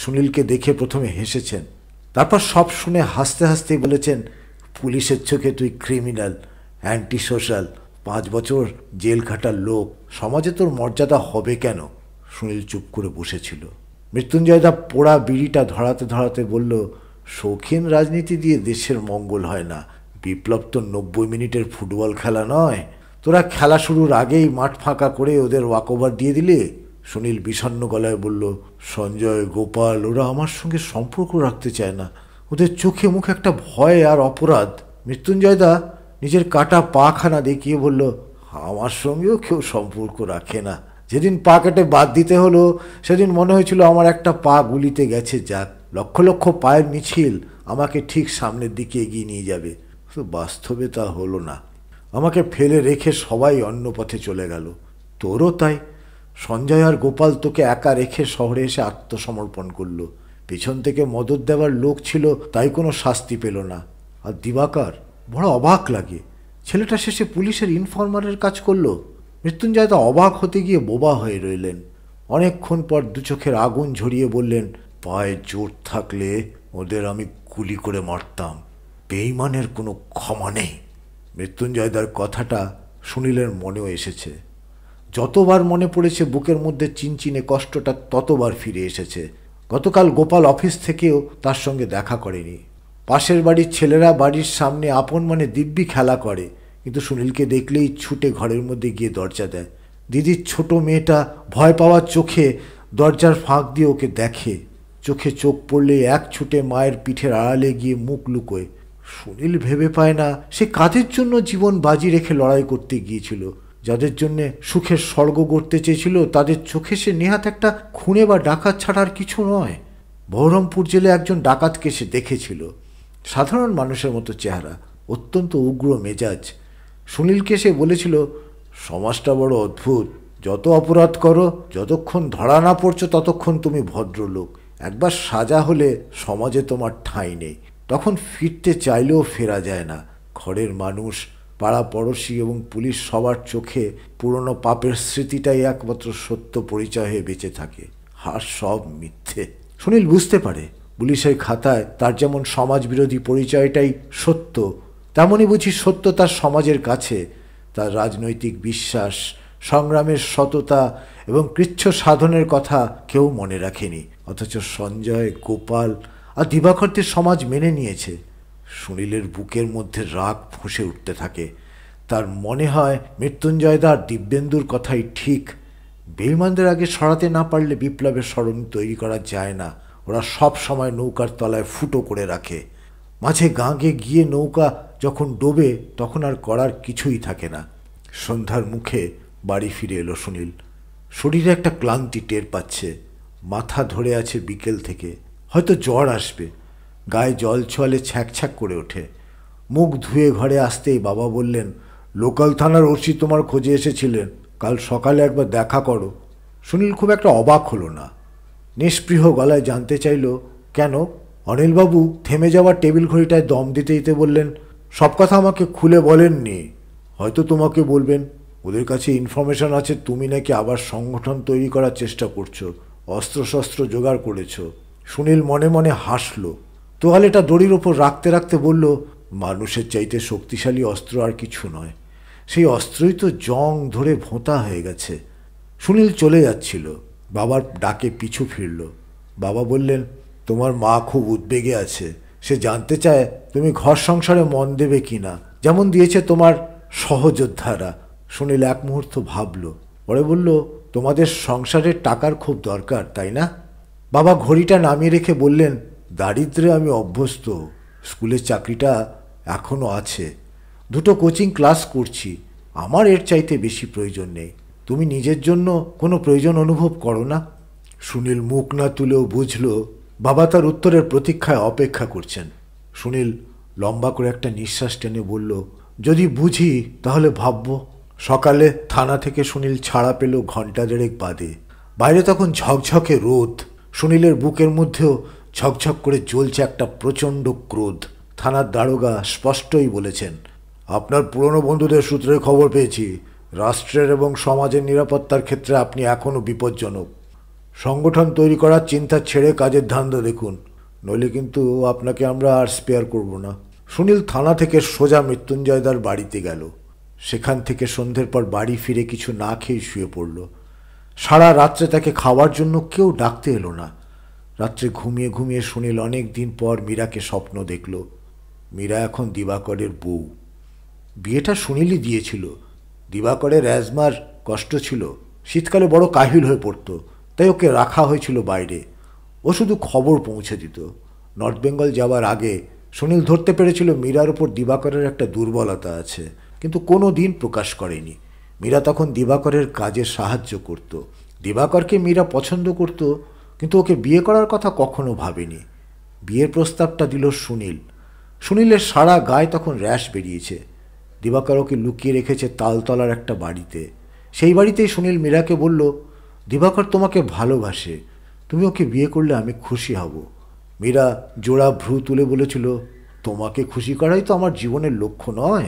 সুনীলকে দেখে প্রথমে হেসেছেন তারপর সব শুনে হাসতে হাসতে বলেছেন পুলিশের চোখে তুই ক্রিমিনাল অ্যান্টি সোশ্যাল পাঁচ বছর জেল খাটার লোক সমাজে তোর মর্যাদা হবে কেন সুনীল চুপ করে বসেছিল মৃত্যুঞ্জয়দা পোড়া বিড়িটা ধরাতে ধরাতে বলল শৌখিন রাজনীতি দিয়ে দেশের মঙ্গল হয় না বিপ্লব তো নব্বই মিনিটের ফুটবল খেলা নয় তোরা খেলা শুরুর আগেই মাঠ ফাঁকা করে ওদের ওয়াকওভার দিয়ে দিলে সুনীল বিষণ্ন গলায় বলল সঞ্জয় গোপাল ওরা আমার সঙ্গে সম্পর্ক রাখতে চায় না ওদের চোখে মুখে একটা ভয় আর অপরাধ মৃত্যুঞ্জয়দা নিজের কাটা পাখানা দেখিয়ে বলল আমার সঙ্গেও কেউ সম্পর্ক রাখে না যেদিন পা কেটে বাদ দিতে হলো সেদিন মনে হয়েছিল আমার একটা পা গুলিতে গেছে যাক লক্ষ লক্ষ পায়ের মিছিল আমাকে ঠিক সামনের দিকে এগিয়ে নিয়ে যাবে বাস্তবে তা হলো না আমাকে ফেলে রেখে সবাই অন্য পথে চলে গেল তোরও তাই সঞ্জয় আর গোপাল তোকে একা রেখে শহরে এসে আত্মসমর্পণ করলো পেছন থেকে মদত দেওয়ার লোক ছিল তাই কোনো শাস্তি পেল না আর দিবাকার বড় অবাক লাগে ছেলেটা শেষে পুলিশের ইনফর্মারের কাজ করলো মৃত্যুঞ্জয় তা অবাক হতে গিয়ে বোবা হয়ে রইলেন অনেকক্ষণ পর দু চোখের আগুন ঝরিয়ে বললেন পায়ে জোর থাকলে ওদের আমি গুলি করে মারতাম বেইমানের কোনো ক্ষমা নেই মৃত্যুঞ্জয়দার কথাটা সুনীলের মনেও এসেছে যতবার মনে পড়েছে বুকের মধ্যে চিনচিনে কষ্টটা ততবার ফিরে এসেছে গতকাল গোপাল অফিস থেকেও তার সঙ্গে দেখা করেনি পাশের বাড়ির ছেলেরা বাড়ির সামনে আপন মনে দিব্যি খেলা করে কিন্তু সুনীলকে দেখলেই ছুটে ঘরের মধ্যে গিয়ে দরজা দেয় দিদির ছোট মেয়েটা ভয় পাওয়ার চোখে দরজার ফাঁক দিয়ে ওকে দেখে চোখে চোখ পড়লে এক ছুটে মায়ের পিঠের আড়ালে গিয়ে মুখ লুকোয় সুনীল ভেবে পায় না সে কাদের জন্য জীবন বাজি রেখে লড়াই করতে গিয়েছিল যাদের জন্যে সুখের স্বর্গ গড়তে চেয়েছিল তাদের চোখে সে নেহাত একটা খুনে বা ডাকাত ছাড়ার কিছু নয় বহরমপুর জেলে একজন ডাকাতকে সে দেখেছিল সাধারণ মানুষের মতো চেহারা অত্যন্ত উগ্র মেজাজ সুনীলকে সে বলেছিল সমাজটা বড় অদ্ভুত যত অপরাধ করো যতক্ষণ ধরা না পড়ছো ততক্ষণ তুমি ভদ্রলোক একবার সাজা হলে সমাজে তোমার ঠাঁই নেই তখন ফিরতে চাইলেও ফেরা যায় না ঘরের মানুষ পাড়া পড়শি এবং পুলিশ সবার চোখে পুরনো পাপের স্মৃতিটাই একমাত্র সত্য পরিচয় হয়ে বেঁচে থাকে হার সব মিথ্যে সুনীল বুঝতে পারে পুলিশের খাতায় তার যেমন সমাজবিরোধী পরিচয়টাই সত্য তেমনই বুঝি সত্য তার সমাজের কাছে তার রাজনৈতিক বিশ্বাস সংগ্রামের সততা এবং কৃচ্ছ সাধনের কথা কেউ মনে রাখেনি অথচ সঞ্জয় গোপাল আর দিবাকরদের সমাজ মেনে নিয়েছে সুনীলের বুকের মধ্যে রাগ ফুঁসে উঠতে থাকে তার মনে হয় মৃত্যুঞ্জয় দা দিব্যেন্দুর কথাই ঠিক বেইমানদের আগে সরাতে না পারলে বিপ্লবের স্মরণ তৈরি করা যায় না ওরা সব সময় নৌকার তলায় ফুটো করে রাখে মাঝে গাঁকে গিয়ে নৌকা যখন ডোবে তখন আর করার কিছুই থাকে না সন্ধ্যার মুখে বাড়ি ফিরে এলো সুনীল শরীরে একটা ক্লান্তি টের পাচ্ছে মাথা ধরে আছে বিকেল থেকে হয়তো জ্বর আসবে গায়ে জল ছোয়ালে ছ্যাঁক করে ওঠে মুখ ধুয়ে ঘরে আসতেই বাবা বললেন লোকাল থানার ওসি তোমার খোঁজে এসেছিলেন কাল সকালে একবার দেখা করো সুনীল খুব একটা অবাক হলো না নিষ্পৃহ গলায় জানতে চাইল কেন অনিলবাবু থেমে যাওয়া টেবিল ঘড়িটায় দম দিতে দিতে বললেন সব কথা আমাকে খুলে বলেননি হয়তো তোমাকে বলবেন ওদের কাছে ইনফরমেশান আছে তুমি নাকি আবার সংগঠন তৈরি করার চেষ্টা করছো অস্ত্রশস্ত্র জোগাড় করেছো সুনীল মনে মনে হাসল তোয়ালেটা দড়ির ওপর রাখতে রাখতে বলল মানুষের চাইতে শক্তিশালী অস্ত্র আর কিছু নয় সেই অস্ত্রই তো জং ধরে ভোঁতা হয়ে গেছে সুনীল চলে যাচ্ছিল বাবার ডাকে পিছু ফিরল বাবা বললেন তোমার মা খুব উদ্বেগে আছে সে জানতে চায় তুমি ঘর সংসারে মন দেবে কি না যেমন দিয়েছে তোমার সহযোদ্ধারা সুনীল এক মুহূর্ত ভাবল পরে বলল তোমাদের সংসারের টাকার খুব দরকার তাই না বাবা ঘড়িটা নামিয়ে রেখে বললেন দারিদ্রে আমি অভ্যস্ত স্কুলের চাকরিটা এখনও আছে দুটো কোচিং ক্লাস করছি আমার এর চাইতে বেশি প্রয়োজন নেই তুমি নিজের জন্য কোনো প্রয়োজন অনুভব করো না সুনীল মুখ না তুলেও বুঝলো বাবা তার উত্তরের প্রতীক্ষায় অপেক্ষা করছেন সুনীল লম্বা করে একটা নিঃশ্বাস টেনে বলল যদি বুঝি তাহলে ভাবব সকালে থানা থেকে সুনীল ছাড়া পেল ঘণ্টা দেড়েক বাদে বাইরে তখন ঝকঝকে রোদ সুনীলের বুকের মধ্যেও ঝকঝক করে জ্বলছে একটা প্রচণ্ড ক্রোধ থানার দারোগা স্পষ্টই বলেছেন আপনার পুরনো বন্ধুদের সূত্রে খবর পেয়েছি রাষ্ট্রের এবং সমাজের নিরাপত্তার ক্ষেত্রে আপনি এখনও বিপজ্জনক সংগঠন তৈরি করার চিন্তা ছেড়ে কাজের ধান্দা দেখুন নইলে কিন্তু আপনাকে আমরা আর স্পেয়ার করব না সুনীল থানা থেকে সোজা মৃত্যুঞ্জয়দার বাড়িতে গেল সেখান থেকে সন্ধ্যের পর বাড়ি ফিরে কিছু না খেয়ে শুয়ে পড়ল সারা রাত্রে তাকে খাওয়ার জন্য কেউ ডাকতে এলো না রাত্রে ঘুমিয়ে ঘুমিয়ে সুনীল অনেক দিন পর মীরাকে স্বপ্ন দেখল মীরা এখন দিবাকরের বউ বিয়েটা সুনীলই দিয়েছিল দিবাকরের অ্যাজমার কষ্ট ছিল শীতকালে বড় কাহিল হয়ে পড়তো তাই ওকে রাখা হয়েছিল বাইরে ও শুধু খবর পৌঁছে দিত নর্থ বেঙ্গল যাওয়ার আগে সুনীল ধরতে পেরেছিল মীরার ওপর দিবাকরের একটা দুর্বলতা আছে কিন্তু কোনো দিন প্রকাশ করেনি মীরা তখন দিবাকরের কাজে সাহায্য করত দিবাকরকে মীরা পছন্দ করত কিন্তু ওকে বিয়ে করার কথা কখনো ভাবেনি বিয়ের প্রস্তাবটা দিল সুনীল সুনীলের সারা গায়ে তখন র্যাশ বেরিয়েছে দিবাকর ওকে লুকিয়ে রেখেছে তালতলার একটা বাড়িতে সেই বাড়িতেই সুনীল মীরাকে বলল দিবাকর তোমাকে ভালোবাসে তুমি ওকে বিয়ে করলে আমি খুশি হব মীরা জোড়া ভ্রু তুলে বলেছিল তোমাকে খুশি করাই তো আমার জীবনের লক্ষ্য নয়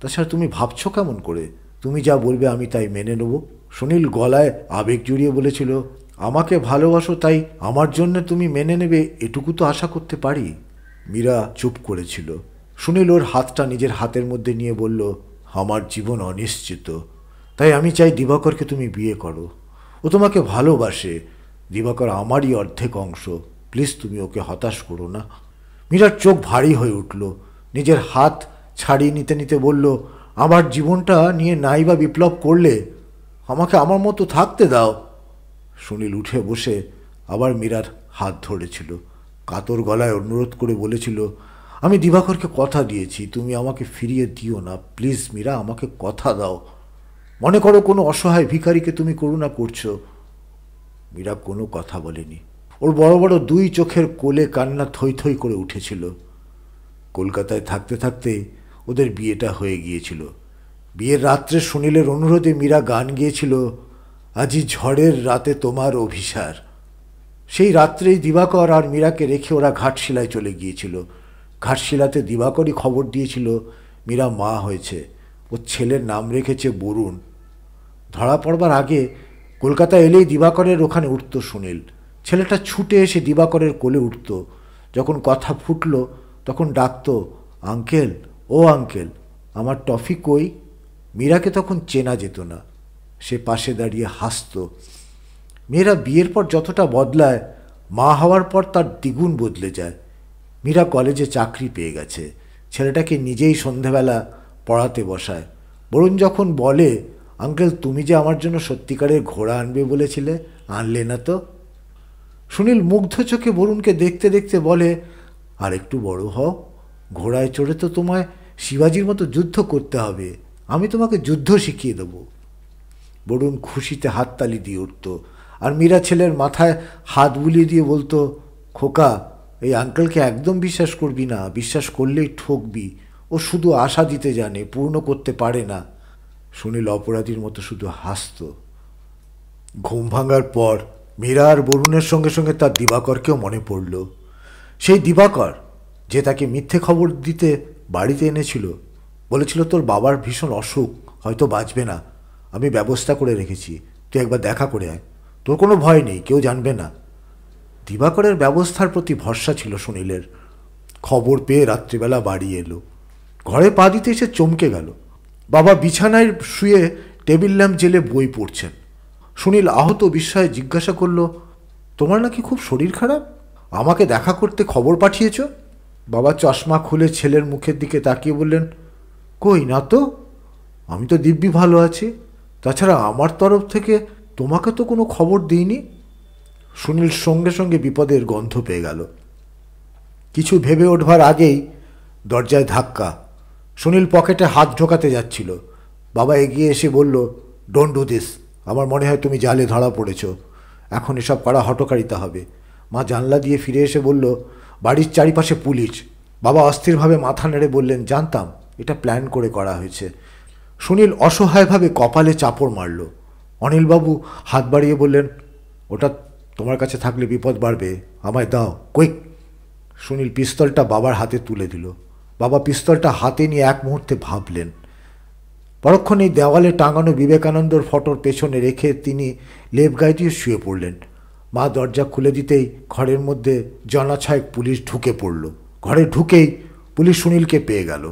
তাছাড়া তুমি ভাবছ কেমন করে তুমি যা বলবে আমি তাই মেনে নেব সুনীল গলায় আবেগ জড়িয়ে বলেছিল আমাকে ভালোবাসো তাই আমার জন্য তুমি মেনে নেবে এটুকু তো আশা করতে পারি মীরা চুপ করেছিল সুনীল ওর হাতটা নিজের হাতের মধ্যে নিয়ে বলল আমার জীবন অনিশ্চিত তাই আমি চাই দিবাকরকে তুমি বিয়ে করো ও তোমাকে ভালোবাসে দিবাকর আমারই অর্ধেক অংশ প্লিজ তুমি ওকে হতাশ করো না মীরার চোখ ভারী হয়ে উঠল নিজের হাত ছাড়িয়ে নিতে নিতে বলল আমার জীবনটা নিয়ে নাই বা বিপ্লব করলে আমাকে আমার মতো থাকতে দাও সুনীল উঠে বসে আবার মীরার হাত ধরেছিল কাতর গলায় অনুরোধ করে বলেছিল আমি দিবাকরকে কথা দিয়েছি তুমি আমাকে ফিরিয়ে দিও না প্লিজ মীরা আমাকে কথা দাও মনে করো কোনো অসহায় ভিখারিকে তুমি করুণা করছো মীরা কোনো কথা বলেনি ওর বড় বড় দুই চোখের কোলে কান্না থই থই করে উঠেছিল কলকাতায় থাকতে থাকতে ওদের বিয়েটা হয়ে গিয়েছিল বিয়ের রাত্রে সুনীলের অনুরোধে মীরা গান গিয়েছিল আজি ঝড়ের রাতে তোমার অভিসার সেই রাত্রেই দিবাকর আর মীরাকে রেখে ওরা ঘাটশিলায় চলে গিয়েছিল ঘাটশিলাতে দিবাকরই খবর দিয়েছিল মীরা মা হয়েছে ওর ছেলের নাম রেখেছে বরুণ ধরা পড়বার আগে কলকাতা এলেই দিবাকরের ওখানে উঠত সুনীল ছেলেটা ছুটে এসে দিবাকরের কোলে উঠত যখন কথা ফুটল তখন ডাকত আঙ্কেল ও আঙ্কেল আমার টফি কই মীরাকে তখন চেনা যেত না সে পাশে দাঁড়িয়ে হাসত মেয়েরা বিয়ের পর যতটা বদলায় মা হওয়ার পর তার দ্বিগুণ বদলে যায় মীরা কলেজে চাকরি পেয়ে গেছে ছেলেটাকে নিজেই সন্ধেবেলা পড়াতে বসায় বরুণ যখন বলে আঙ্কেল তুমি যে আমার জন্য সত্যিকারের ঘোড়া আনবে বলেছিলে আনলে না তো সুনীল মুগ্ধ চোখে বরুণকে দেখতে দেখতে বলে আর একটু বড় হও ঘোড়ায় চড়ে তো তোমায় শিবাজির মতো যুদ্ধ করতে হবে আমি তোমাকে যুদ্ধ শিখিয়ে দেবো বরুণ খুশিতে হাততালি দিয়ে উঠত আর মীরা ছেলের মাথায় হাত বুলিয়ে দিয়ে বলতো খোকা এই আঙ্কেলকে একদম বিশ্বাস করবি না বিশ্বাস করলেই ঠকবি ও শুধু আশা দিতে জানে পূর্ণ করতে পারে না সুনীল অপরাধীর মতো শুধু হাসত ঘুম ভাঙার পর মীরা আর বরুণের সঙ্গে সঙ্গে তার দিবাকরকেও মনে পড়ল সেই দিবাকর যে তাকে মিথ্যে খবর দিতে বাড়িতে এনেছিল বলেছিল তোর বাবার ভীষণ অসুখ হয়তো বাঁচবে না আমি ব্যবস্থা করে রেখেছি তুই একবার দেখা করে আয় তোর কোনো ভয় নেই কেউ জানবে না দিবাকরের ব্যবস্থার প্রতি ভরসা ছিল সুনীলের খবর পেয়ে রাত্রিবেলা বাড়ি এলো ঘরে পা দিতে এসে চমকে গেল বাবা বিছানায় শুয়ে টেবিল ল্যাম্প জেলে বই পড়ছেন সুনীল আহত বিস্ময়ে জিজ্ঞাসা করল তোমার নাকি খুব শরীর খারাপ আমাকে দেখা করতে খবর পাঠিয়েছ বাবা চশমা খুলে ছেলের মুখের দিকে তাকিয়ে বললেন কই না তো আমি তো দিব্যি ভালো আছি তাছাড়া আমার তরফ থেকে তোমাকে তো কোনো খবর দিইনি সুনীল সঙ্গে সঙ্গে বিপদের গন্ধ পেয়ে গেল কিছু ভেবে ওঠবার আগেই দরজায় ধাক্কা সুনীল পকেটে হাত ঢোকাতে যাচ্ছিল বাবা এগিয়ে এসে বলল ডোন্ট ডু দিস আমার মনে হয় তুমি জালে ধরা পড়েছ এখন এসব করা হটকারিতা হবে মা জানলা দিয়ে ফিরে এসে বলল বাড়ির চারিপাশে পুলিশ বাবা অস্থিরভাবে মাথা নেড়ে বললেন জানতাম এটা প্ল্যান করে করা হয়েছে সুনীল অসহায়ভাবে কপালে চাপড় মারল অনিলবাবু হাত বাড়িয়ে বললেন ওটা তোমার কাছে থাকলে বিপদ বাড়বে আমায় দাও কই সুনীল পিস্তলটা বাবার হাতে তুলে দিল বাবা পিস্তলটা হাতে নিয়ে এক মুহূর্তে ভাবলেন এই দেওয়ালে টাঙানো বিবেকানন্দর ফটোর পেছনে রেখে তিনি লেপ গায়ে দিয়ে শুয়ে পড়লেন মা দরজা খুলে দিতেই ঘরের মধ্যে জনাছায়ক পুলিশ ঢুকে পড়ল ঘরে ঢুকেই পুলিশ সুনীলকে পেয়ে গেল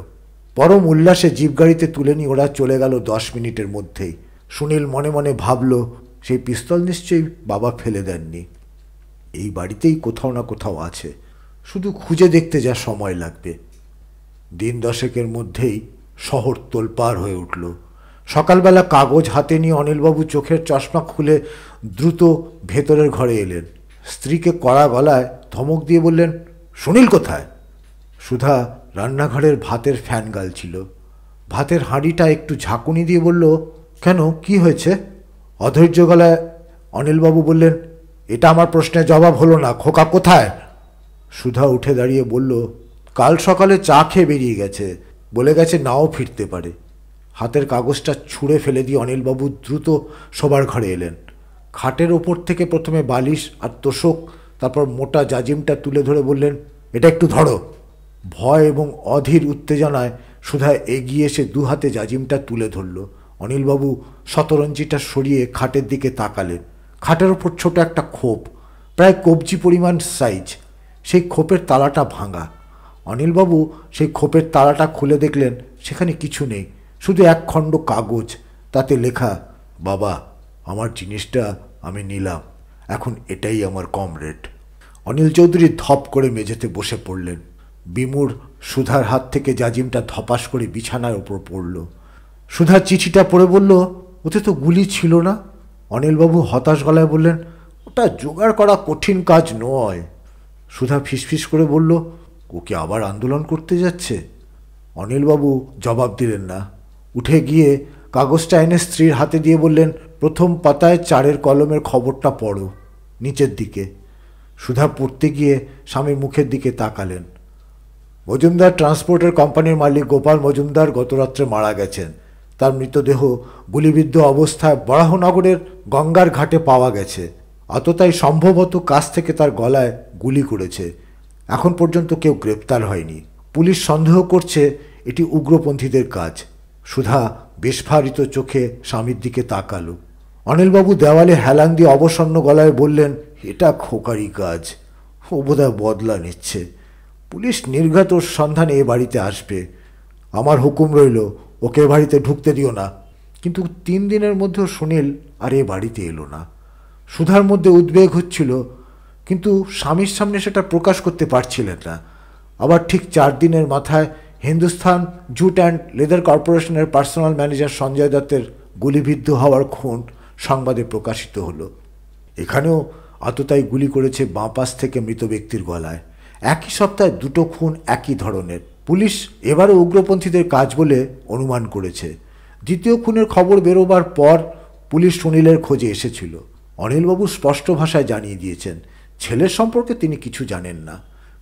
পরম উল্লাসে জিপ গাড়িতে তুলে নিয়ে ওরা চলে গেল দশ মিনিটের মধ্যেই সুনীল মনে মনে ভাবল সেই পিস্তল নিশ্চয়ই বাবা ফেলে দেননি এই বাড়িতেই কোথাও না কোথাও আছে শুধু খুঁজে দেখতে যা সময় লাগবে দিন দশেকের মধ্যেই শহর তোলপার হয়ে উঠল সকালবেলা কাগজ হাতে নিয়ে অনিলবাবু চোখের চশমা খুলে দ্রুত ভেতরের ঘরে এলেন স্ত্রীকে কড়া গলায় ধমক দিয়ে বললেন সুনীল কোথায় সুধা রান্নাঘরের ভাতের ফ্যান গাল ছিল ভাতের হাঁড়িটা একটু ঝাঁকুনি দিয়ে বলল কেন কি হয়েছে অধৈর্য গলায় অনিলবাবু বললেন এটা আমার প্রশ্নের জবাব হলো না খোকা কোথায় সুধা উঠে দাঁড়িয়ে বলল কাল সকালে চা খেয়ে বেরিয়ে গেছে বলে গেছে নাও ফিরতে পারে হাতের কাগজটা ছুঁড়ে ফেলে দিয়ে অনিলবাবু দ্রুত শোবার ঘরে এলেন খাটের ওপর থেকে প্রথমে বালিশ আর তোষক তারপর মোটা জাজিমটা তুলে ধরে বললেন এটা একটু ধরো ভয় এবং অধীর উত্তেজনায় সুধা এগিয়ে এসে দু হাতে জাজিমটা তুলে ধরল অনিলবাবু শতরঞ্জিটা সরিয়ে খাটের দিকে তাকালেন খাটের ওপর ছোট একটা খোপ প্রায় কবজি পরিমাণ সাইজ সেই খোপের তালাটা ভাঙা অনিলবাবু সেই খোপের তালাটা খুলে দেখলেন সেখানে কিছু নেই শুধু এক খণ্ড কাগজ তাতে লেখা বাবা আমার জিনিসটা আমি নিলাম এখন এটাই আমার কমরেড অনিল চৌধুরী ধপ করে মেঝেতে বসে পড়লেন বিমুর সুধার হাত থেকে জাজিমটা ধপাস করে বিছানার ওপর পড়ল সুধা চিঠিটা পড়ে বলল ওতে তো গুলি ছিল না অনিলবাবু হতাশ গলায় বললেন ওটা জোগাড় করা কঠিন কাজ নয় সুধা ফিসফিস করে বলল ও কি আবার আন্দোলন করতে যাচ্ছে অনিলবাবু জবাব দিলেন না উঠে গিয়ে কাগজটা এনে স্ত্রীর হাতে দিয়ে বললেন প্রথম পাতায় চারের কলমের খবরটা পড়ো নিচের দিকে সুধা পড়তে গিয়ে স্বামীর মুখের দিকে তাকালেন মজুমদার ট্রান্সপোর্টের কোম্পানির মালিক গোপাল মজুমদার গতরাত্রে মারা গেছেন তার মৃতদেহ গুলিবিদ্ধ অবস্থায় বরাহনগরের গঙ্গার ঘাটে পাওয়া গেছে আততাই সম্ভবত কাছ থেকে তার গলায় গুলি করেছে এখন পর্যন্ত কেউ গ্রেপ্তার হয়নি পুলিশ সন্দেহ করছে এটি উগ্রপন্থীদের কাজ সুধা বিস্ফারিত চোখে স্বামীর দিকে তাকাল অনিলবাবু দেওয়ালে হেলান দিয়ে অবসন্ন গলায় বললেন এটা খোকারি কাজ ও বোধহয় বদলা নিচ্ছে পুলিশ নির্ঘাত ওর সন্ধানে এ বাড়িতে আসবে আমার হুকুম রইল ওকে বাড়িতে ঢুকতে দিও না কিন্তু তিন দিনের মধ্যে সুনীল আর এ বাড়িতে এলো না সুধার মধ্যে উদ্বেগ হচ্ছিল কিন্তু স্বামীর সামনে সেটা প্রকাশ করতে পারছিলেন না আবার ঠিক চার দিনের মাথায় হিন্দুস্থান জুট অ্যান্ড লেদার কর্পোরেশনের পার্সোনাল ম্যানেজার সঞ্জয় দত্তের গুলিবিদ্ধ হওয়ার খুন সংবাদে প্রকাশিত হলো এখানেও আততাই গুলি করেছে বাঁ পাশ থেকে মৃত ব্যক্তির গলায় একই সপ্তাহে দুটো খুন একই ধরনের পুলিশ এবারও উগ্রপন্থীদের কাজ বলে অনুমান করেছে দ্বিতীয় খুনের খবর বেরোবার পর পুলিশ সুনীলের খোঁজে এসেছিল অনিলবাবু স্পষ্ট ভাষায় জানিয়ে দিয়েছেন ছেলের সম্পর্কে তিনি কিছু জানেন না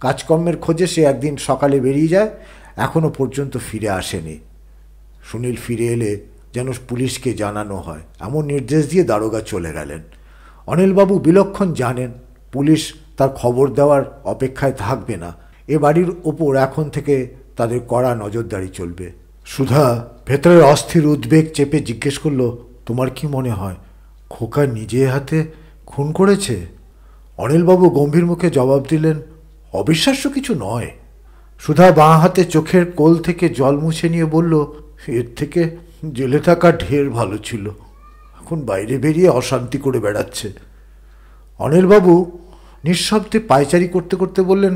কাজকর্মের খোঁজে সে একদিন সকালে বেরিয়ে যায় এখনও পর্যন্ত ফিরে আসেনি সুনীল ফিরে এলে যেন পুলিশকে জানানো হয় এমন নির্দেশ দিয়ে দারোগা চলে গেলেন অনিলবাবু বিলক্ষণ জানেন পুলিশ তার খবর দেওয়ার অপেক্ষায় থাকবে না এ বাড়ির ওপর এখন থেকে তাদের কড়া নজরদারি চলবে সুধা ভেতরের অস্থির উদ্বেগ চেপে জিজ্ঞেস করল তোমার কি মনে হয় খোকা নিজে হাতে খুন করেছে অনিলবাবু গম্ভীর মুখে জবাব দিলেন অবিশ্বাস্য কিছু নয় সুধা বাঁ হাতে চোখের কোল থেকে জল মুছে নিয়ে বলল এর থেকে জেলে থাকা ঢের ভালো ছিল এখন বাইরে বেরিয়ে অশান্তি করে বেড়াচ্ছে অনিলবাবু নিঃশব্দে পায়চারি করতে করতে বললেন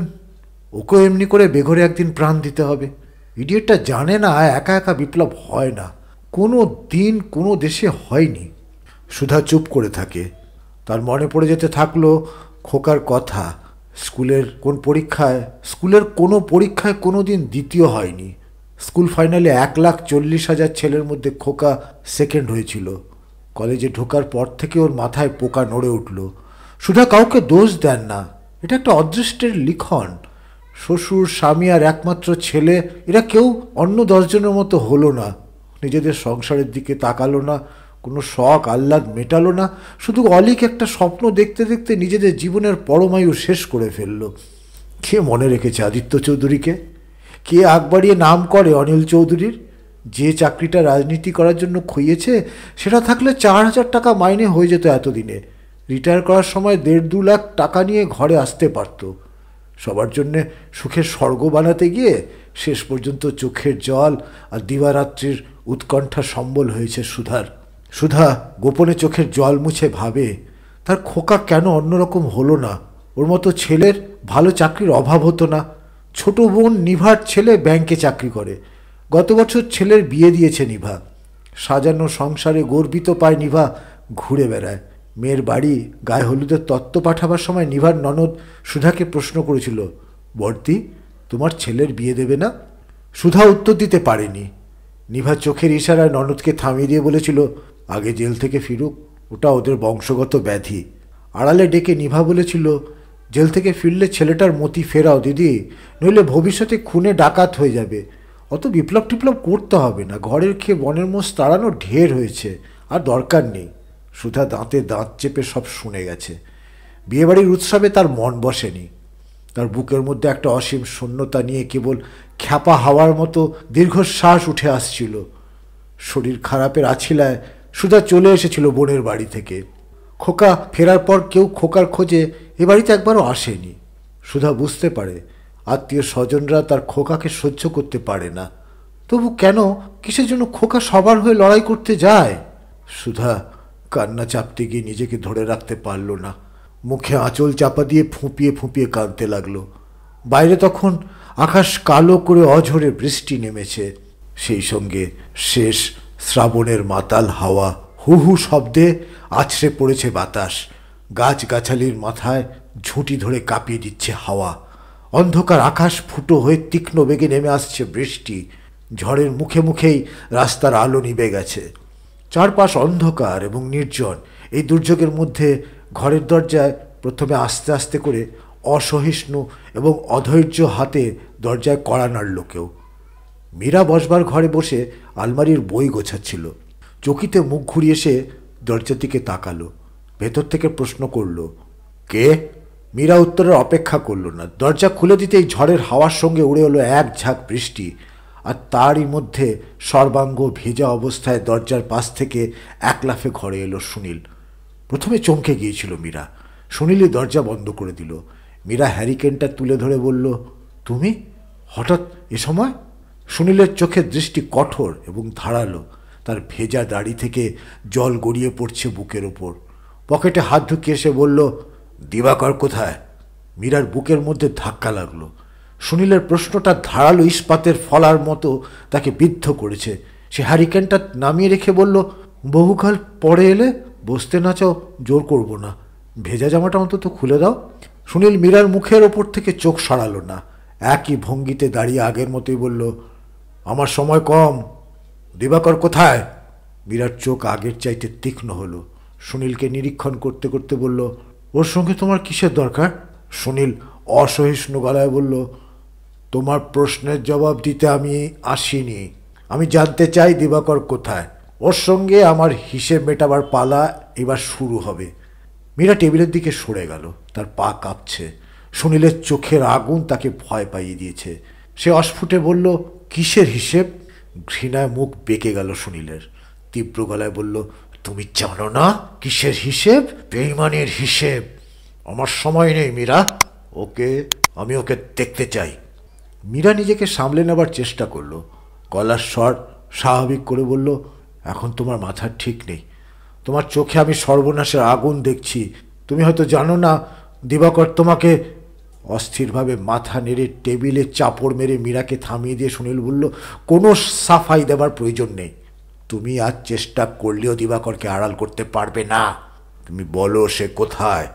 ওকে এমনি করে বেঘরে একদিন প্রাণ দিতে হবে ইডিয়েটটা জানে না একা একা বিপ্লব হয় না কোনো দিন কোনো দেশে হয়নি সুধা চুপ করে থাকে তার মনে পড়ে যেতে থাকলো খোকার কথা স্কুলের কোন পরীক্ষায় স্কুলের কোনো পরীক্ষায় কোনো দিন দ্বিতীয় হয়নি স্কুল ফাইনালে এক লাখ চল্লিশ হাজার ছেলের মধ্যে খোকা সেকেন্ড হয়েছিল কলেজে ঢোকার পর থেকে ওর মাথায় পোকা নড়ে উঠল সুধা কাউকে দোষ দেন না এটা একটা অদৃষ্টের লিখন শ্বশুর স্বামী আর একমাত্র ছেলে এরা কেউ অন্য দশজনের মতো হলো না নিজেদের সংসারের দিকে তাকালো না কোনো শখ আহ্লাদ মেটালো না শুধু অলিক একটা স্বপ্ন দেখতে দেখতে নিজেদের জীবনের পরমায়ু শেষ করে ফেলল কে মনে রেখেছে আদিত্য চৌধুরীকে কে আগ বাড়িয়ে নাম করে অনিল চৌধুরীর যে চাকরিটা রাজনীতি করার জন্য খুইয়েছে সেটা থাকলে চার হাজার টাকা মাইনে হয়ে যেত এতদিনে রিটায়ার করার সময় দেড় দু লাখ টাকা নিয়ে ঘরে আসতে পারত সবার জন্যে সুখের স্বর্গ বানাতে গিয়ে শেষ পর্যন্ত চোখের জল আর দিবারাত্রির উৎকণ্ঠা সম্বল হয়েছে সুধার সুধা গোপনে চোখের জল মুছে ভাবে তার খোকা কেন অন্যরকম হলো না ওর মতো ছেলের ভালো চাকরির অভাব হতো না ছোট বোন নিভার ছেলে ব্যাংকে চাকরি করে গত বছর ছেলের বিয়ে দিয়েছে নিভা সাজানো সংসারে গর্বিত পায় নিভা ঘুরে বেড়ায় মেয়ের বাড়ি গায়ে হলুদের তত্ত্ব পাঠাবার সময় নিভার ননদ সুধাকে প্রশ্ন করেছিল বর্তি তোমার ছেলের বিয়ে দেবে না সুধা উত্তর দিতে পারেনি নিভা চোখের ইশারায় ননদকে থামিয়ে দিয়ে বলেছিল আগে জেল থেকে ফিরুক ওটা ওদের বংশগত ব্যাধি আড়ালে ডেকে নিভা বলেছিল জেল থেকে ফিরলে ছেলেটার মতি ফেরাও দিদি নইলে ভবিষ্যতে খুনে ডাকাত হয়ে যাবে অত বিপ্লব টিপ্লব করতে হবে না ঘরের খেয়ে বনের মোষ তাড়ানো ঢের হয়েছে আর দরকার নেই সুধা দাঁতে দাঁত চেপে সব শুনে গেছে বিয়েবাড়ির উৎসবে তার মন বসেনি তার বুকের মধ্যে একটা অসীম শূন্যতা নিয়ে কেবল খ্যাপা হাওয়ার মতো দীর্ঘশ্বাস উঠে আসছিল শরীর খারাপের আছিলায় সুধা চলে এসেছিল বোনের বাড়ি থেকে খোকা ফেরার পর কেউ খোকার খোঁজে এ বাড়িতে একবারও আসেনি সুধা বুঝতে পারে আত্মীয় স্বজনরা তার খোকাকে সহ্য করতে পারে না তবু কেন কিসের জন্য খোকা সবার হয়ে লড়াই করতে যায় সুধা কান্না চাপতে গিয়ে নিজেকে ধরে রাখতে পারল না মুখে আঁচল চাপা দিয়ে ফুঁপিয়ে ফুঁপিয়ে কাঁদতে লাগলো বাইরে তখন আকাশ কালো করে অঝরে বৃষ্টি নেমেছে সেই সঙ্গে শেষ শ্রাবণের মাতাল হাওয়া হু হু শব্দে আছড়ে পড়েছে বাতাস গাছগাছালির মাথায় ঝুঁটি ধরে কাঁপিয়ে দিচ্ছে হাওয়া অন্ধকার আকাশ ফুটো হয়ে তীক্ষ্ণ বেগে নেমে আসছে বৃষ্টি ঝড়ের মুখে মুখেই রাস্তার আলো নিবে গেছে চারপাশ অন্ধকার এবং নির্জন এই দুর্যোগের মধ্যে ঘরের দরজায় প্রথমে আস্তে আস্তে করে অসহিষ্ণু এবং অধৈর্য হাতে দরজায় কড়া নাড়ল কেউ মীরা বসবার ঘরে বসে আলমারির বই গোছাচ্ছিল চকিতে মুখ ঘুরিয়ে সে দরজার দিকে তাকালো ভেতর থেকে প্রশ্ন করল কে মীরা উত্তরের অপেক্ষা করল না দরজা খুলে দিতেই ঝড়ের হাওয়ার সঙ্গে উড়ে এলো এক ঝাঁক বৃষ্টি আর তারই মধ্যে সর্বাঙ্গ ভেজা অবস্থায় দরজার পাশ থেকে এক লাফে ঘরে এলো সুনীল প্রথমে চমকে গিয়েছিল মীরা সুনীলই দরজা বন্ধ করে দিল মীরা হ্যারিকেনটা তুলে ধরে বলল তুমি হঠাৎ এ সময় সুনীলের চোখের দৃষ্টি কঠোর এবং ধারালো তার ভেজা দাড়ি থেকে জল গড়িয়ে পড়ছে বুকের ওপর পকেটে হাত ঢুকিয়ে এসে বলল দিবাকর কোথায় মীরার বুকের মধ্যে ধাক্কা লাগলো সুনীলের প্রশ্নটা ধারালো ইস্পাতের ফলার মতো তাকে বিদ্ধ করেছে সে হ্যারিকেনটা নামিয়ে রেখে বলল বহুকাল পরে এলে বসতে না চাও জোর করব না ভেজা জামাটা অন্তত খুলে দাও সুনীল মীরার মুখের ওপর থেকে চোখ সরালো না একই ভঙ্গিতে দাঁড়িয়ে আগের মতোই বলল আমার সময় কম দিবাকর কোথায় বিরাট চোখ আগের চাইতে তীক্ষ্ণ হলো সুনীলকে নিরীক্ষণ করতে করতে বলল ওর সঙ্গে তোমার কিসের দরকার সুনীল অসহিষ্ণু গলায় বলল তোমার প্রশ্নের জবাব দিতে আমি আসিনি আমি জানতে চাই দিবাকর কোথায় ওর সঙ্গে আমার হিসেব মেটাবার পালা এবার শুরু হবে মীরা টেবিলের দিকে সরে গেল তার পা কাঁপছে সুনীলের চোখের আগুন তাকে ভয় পাইয়ে দিয়েছে সে অস্ফুটে বলল কিসের হিসেব ঘৃণায় মুখ বেঁকে গেল সুনীলের তীব্র গলায় বলল তুমি জানো না কিসের হিসেব বেইমানের হিসেব আমার সময় নেই মীরা ওকে আমি ওকে দেখতে চাই মীরা নিজেকে সামলে নেবার চেষ্টা করলো গলার স্বর স্বাভাবিক করে বলল এখন তোমার মাথার ঠিক নেই তোমার চোখে আমি সর্বনাশের আগুন দেখছি তুমি হয়তো জানো না দিবাকর তোমাকে অস্থিরভাবে মাথা নেড়ে টেবিলে চাপড় মেরে মীরাকে থামিয়ে দিয়ে সুনীল বলল কোনো সাফাই দেবার প্রয়োজন নেই তুমি আর চেষ্টা করলেও দিবাকরকে আড়াল করতে পারবে না তুমি বলো সে কোথায়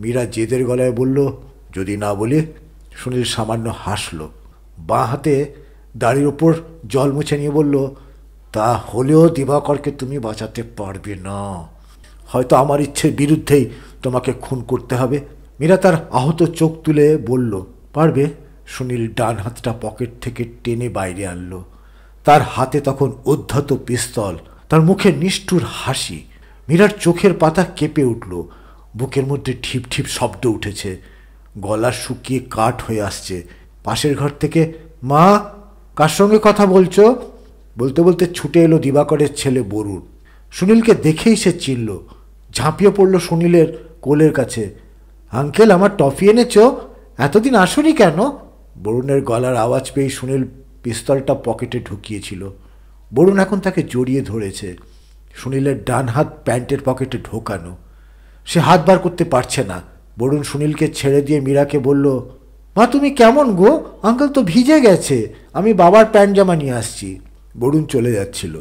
মীরা জেদের গলায় বলল যদি না বলি সুনীল সামান্য হাসল বাঁ হাতে দাড়ির ওপর জল মুছে নিয়ে বলল তা হলেও দিবাকরকে তুমি বাঁচাতে পারবে না হয়তো আমার ইচ্ছের বিরুদ্ধেই তোমাকে খুন করতে হবে মীরা তার আহত চোখ তুলে বলল পারবে সুনীল ডান হাতটা পকেট থেকে টেনে বাইরে আনল তার হাতে তখন অধ্যাত পিস্তল তার মুখে নিষ্ঠুর হাসি মীরার চোখের পাতা কেঁপে উঠল বুকের মধ্যে ঠিপ ঠিপ শব্দ উঠেছে গলা শুকিয়ে কাঠ হয়ে আসছে পাশের ঘর থেকে মা কার সঙ্গে কথা বলছো বলতে বলতে ছুটে এলো দিবাকরের ছেলে বরুণ সুনীলকে দেখেই সে চিনল ঝাঁপিয়ে পড়ল সুনীলের কোলের কাছে আঙ্কেল আমার টফি এনেছ এতদিন আসনি কেন বরুণের গলার আওয়াজ পেয়ে সুনীল পিস্তলটা পকেটে ঢুকিয়েছিল বরুণ এখন তাকে জড়িয়ে ধরেছে সুনীলের ডান হাত প্যান্টের পকেটে ঢোকানো সে হাত বার করতে পারছে না বরুণ সুনীলকে ছেড়ে দিয়ে মীরাকে বলল মা তুমি কেমন গো আঙ্কেল তো ভিজে গেছে আমি বাবার প্যান্ট জামা নিয়ে আসছি বরুণ চলে যাচ্ছিল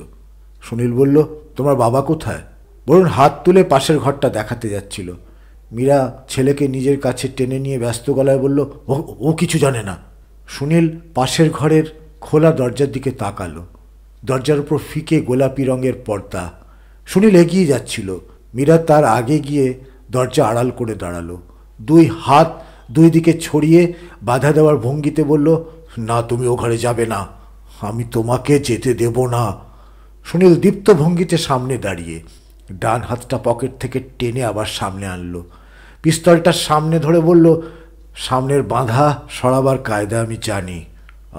সুনীল বলল তোমার বাবা কোথায় বরুণ হাত তুলে পাশের ঘরটা দেখাতে যাচ্ছিল মীরা ছেলেকে নিজের কাছে টেনে নিয়ে ব্যস্ত গলায় বলল ও ও কিছু জানে না সুনীল পাশের ঘরের খোলা দরজার দিকে তাকালো দরজার উপর ফিকে গোলাপি রঙের পর্দা সুনীল এগিয়ে যাচ্ছিল মীরা তার আগে গিয়ে দরজা আড়াল করে দাঁড়ালো দুই হাত দুই দিকে ছড়িয়ে বাধা দেওয়ার ভঙ্গিতে বলল না তুমি ও ঘরে যাবে না আমি তোমাকে যেতে দেব না সুনীল দীপ্ত ভঙ্গিতে সামনে দাঁড়িয়ে ডান হাতটা পকেট থেকে টেনে আবার সামনে আনলো পিস্তলটার সামনে ধরে বলল সামনের বাঁধা সরাবার কায়দা আমি জানি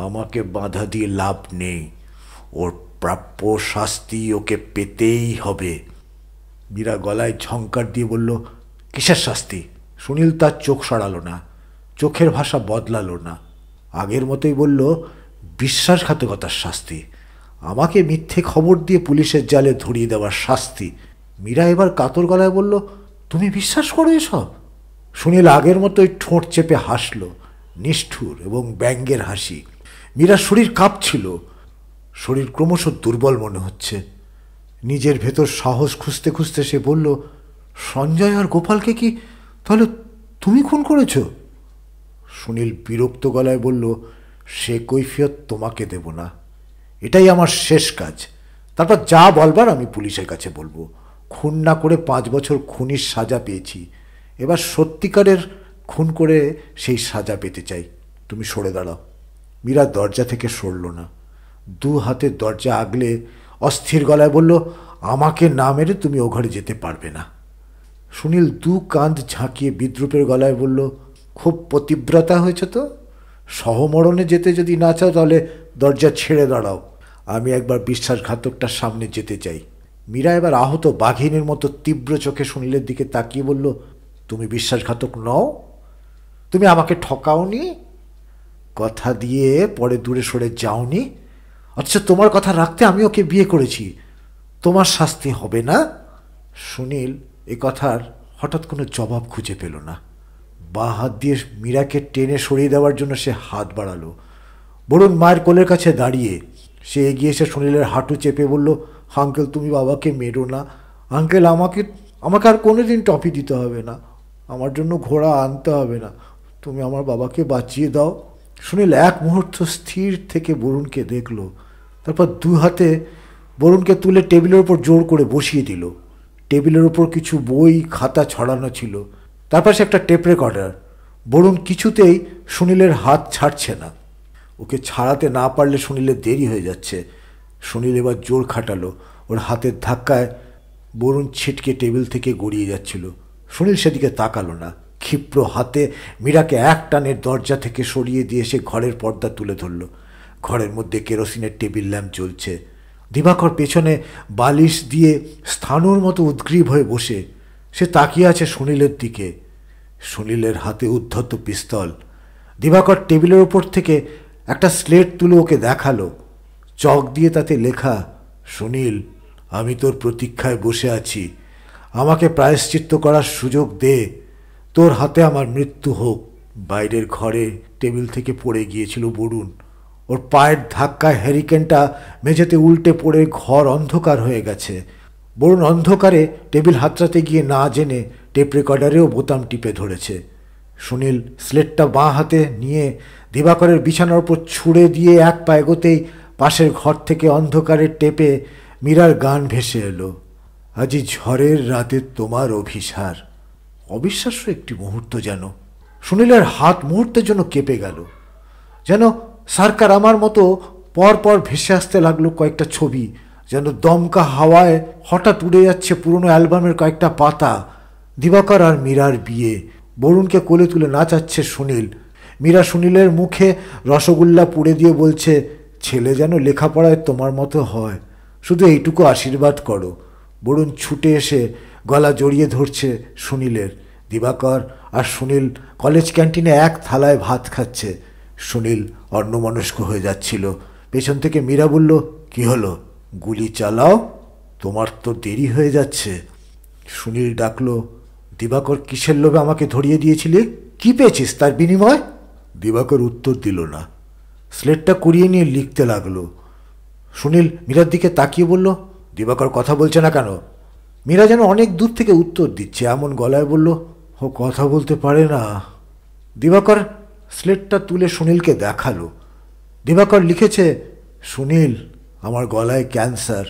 আমাকে বাঁধা দিয়ে লাভ নেই ওর প্রাপ্য শাস্তি ওকে পেতেই হবে মীরা গলায় ঝঙ্কার দিয়ে বলল কিসের শাস্তি সুনীল তার চোখ সরালো না চোখের ভাষা বদলালো না আগের মতোই বলল বিশ্বাসঘাতকতার শাস্তি আমাকে মিথ্যে খবর দিয়ে পুলিশের জালে ধরিয়ে দেওয়ার শাস্তি মীরা এবার কাতর গলায় বলল তুমি বিশ্বাস করো এসব সুনীল আগের মতোই ঠোঁট চেপে হাসল নিষ্ঠুর এবং ব্যঙ্গের হাসি মীরার শরীর কাঁপছিল শরীর ক্রমশ দুর্বল মনে হচ্ছে নিজের ভেতর সাহস খুঁজতে খুঁজতে সে বলল সঞ্জয় আর গোপালকে কি তাহলে তুমি খুন করেছ সুনীল বিরক্ত গলায় বলল সে কৈফিয়ত তোমাকে দেব না এটাই আমার শেষ কাজ তারপর যা বলবার আমি পুলিশের কাছে বলবো খুন না করে পাঁচ বছর খুনির সাজা পেয়েছি এবার সত্যিকারের খুন করে সেই সাজা পেতে চাই তুমি সরে দাঁড়াও মীরা দরজা থেকে সরল না দু হাতে দরজা আগলে অস্থির গলায় বলল আমাকে না মেরে তুমি ও ঘরে যেতে পারবে না সুনীল দু কাঁধ ঝাঁকিয়ে বিদ্রুপের গলায় বলল খুব পতিব্রতা হয়েছে তো সহমরণে যেতে যদি না চাও তাহলে দরজা ছেড়ে দাঁড়াও আমি একবার বিশ্বাসঘাতকটার সামনে যেতে চাই মীরা এবার আহত বাঘিনীর মতো তীব্র চোখে সুনীলের দিকে তাকিয়ে বলল তুমি বিশ্বাসঘাতক নও তুমি আমাকে ঠকাওনি কথা দিয়ে পরে দূরে সরে যাওনি আচ্ছা তোমার কথা রাখতে আমি ওকে বিয়ে করেছি তোমার শাস্তি হবে না সুনীল এ কথার হঠাৎ কোনো জবাব খুঁজে পেল না বা হাত দিয়ে মীরাকে টেনে সরিয়ে দেওয়ার জন্য সে হাত বাড়ালো বরুণ মায়ের কোলের কাছে দাঁড়িয়ে সে এগিয়ে এসে সুনীলের হাঁটু চেপে বলল আঙ্কেল তুমি বাবাকে মেরো না আঙ্কেল আমাকে আমাকে আর কোনো দিন টপি দিতে হবে না আমার জন্য ঘোড়া আনতে হবে না তুমি আমার বাবাকে বাঁচিয়ে দাও সুনীল এক মুহূর্ত স্থির থেকে বরুণকে দেখল তারপর দু হাতে বরুণকে তুলে টেবিলের ওপর জোর করে বসিয়ে দিল টেবিলের ওপর কিছু বই খাতা ছড়ানো ছিল তার পাশে একটা টেপ রেকর্ডার বরুণ কিছুতেই সুনীলের হাত ছাড়ছে না ওকে ছাড়াতে না পারলে সুনীলের দেরি হয়ে যাচ্ছে সুনীল এবার জোর খাটালো ওর হাতের ধাক্কায় বরুণ ছিটকে টেবিল থেকে গড়িয়ে যাচ্ছিল সুনীল সেদিকে তাকালো না ক্ষিপ্র হাতে মীরাকে এক টানের দরজা থেকে সরিয়ে দিয়ে সে ঘরের পর্দা তুলে ধরল ঘরের মধ্যে কেরোসিনের টেবিল ল্যাম্প জ্বলছে দিবাকর পেছনে বালিশ দিয়ে স্থানুর মতো উদ্গ্রীব হয়ে বসে সে তাকিয়ে আছে সুনীলের দিকে সুনীলের হাতে উদ্ধত পিস্তল দিবাকর টেবিলের ওপর থেকে একটা স্লেট তুলে ওকে দেখালো চক দিয়ে তাতে লেখা সুনীল আমি তোর প্রতীক্ষায় বসে আছি আমাকে প্রায়শ্চিত্ত করার সুযোগ দে তোর হাতে আমার মৃত্যু হোক বাইরের ঘরে টেবিল থেকে পড়ে গিয়েছিল বরুণ ওর পায়ের ধাক্কায় হ্যারিকেনটা মেঝেতে উল্টে পড়ে ঘর অন্ধকার হয়ে গেছে বরুণ অন্ধকারে টেবিল হাতড়াতে গিয়ে না জেনে টেপ রেকর্ডারেও বোতাম টিপে ধরেছে সুনীল স্লেটটা বাঁ হাতে নিয়ে দিবাকরের বিছানার ওপর ছুঁড়ে দিয়ে এক পা পাশের ঘর থেকে অন্ধকারে টেপে মীরার গান ভেসে এলো আজি ঝড়ের রাতে তোমার অভিসার অবিশ্বাস্য একটি মুহূর্ত যেন সুনীলের হাত মুহূর্তের জন্য কেঁপে গেল যেন সরকার আমার মতো পরপর ভেসে আসতে লাগলো কয়েকটা ছবি যেন দমকা হাওয়ায় হঠাৎ উড়ে যাচ্ছে পুরনো অ্যালবামের কয়েকটা পাতা দিবাকর আর মীরার বিয়ে বরুণকে কোলে তুলে নাচাচ্ছে সুনীল মীরা সুনীলের মুখে রসগোল্লা পুড়ে দিয়ে বলছে ছেলে যেন লেখাপড়ায় তোমার মতো হয় শুধু এইটুকু আশীর্বাদ করো বরুণ ছুটে এসে গলা জড়িয়ে ধরছে সুনীলের দিবাকর আর সুনীল কলেজ ক্যান্টিনে এক থালায় ভাত খাচ্ছে সুনীল অন্নমনস্ক হয়ে যাচ্ছিল পেছন থেকে মীরা বলল কি হলো গুলি চালাও তোমার তো দেরি হয়ে যাচ্ছে সুনীল ডাকলো দিবাকর কিসের লোভে আমাকে ধরিয়ে দিয়েছিলে কি পেয়েছিস তার বিনিময় দিবাকর উত্তর দিল না স্লেটটা কুড়িয়ে নিয়ে লিখতে লাগলো সুনীল মীরার দিকে তাকিয়ে বলল দিবাকর কথা বলছে না কেন মীরা যেন অনেক দূর থেকে উত্তর দিচ্ছে এমন গলায় বলল ও কথা বলতে পারে না দিবাকর স্লেটটা তুলে সুনীলকে দেখালো দিবাকর লিখেছে সুনীল আমার গলায় ক্যান্সার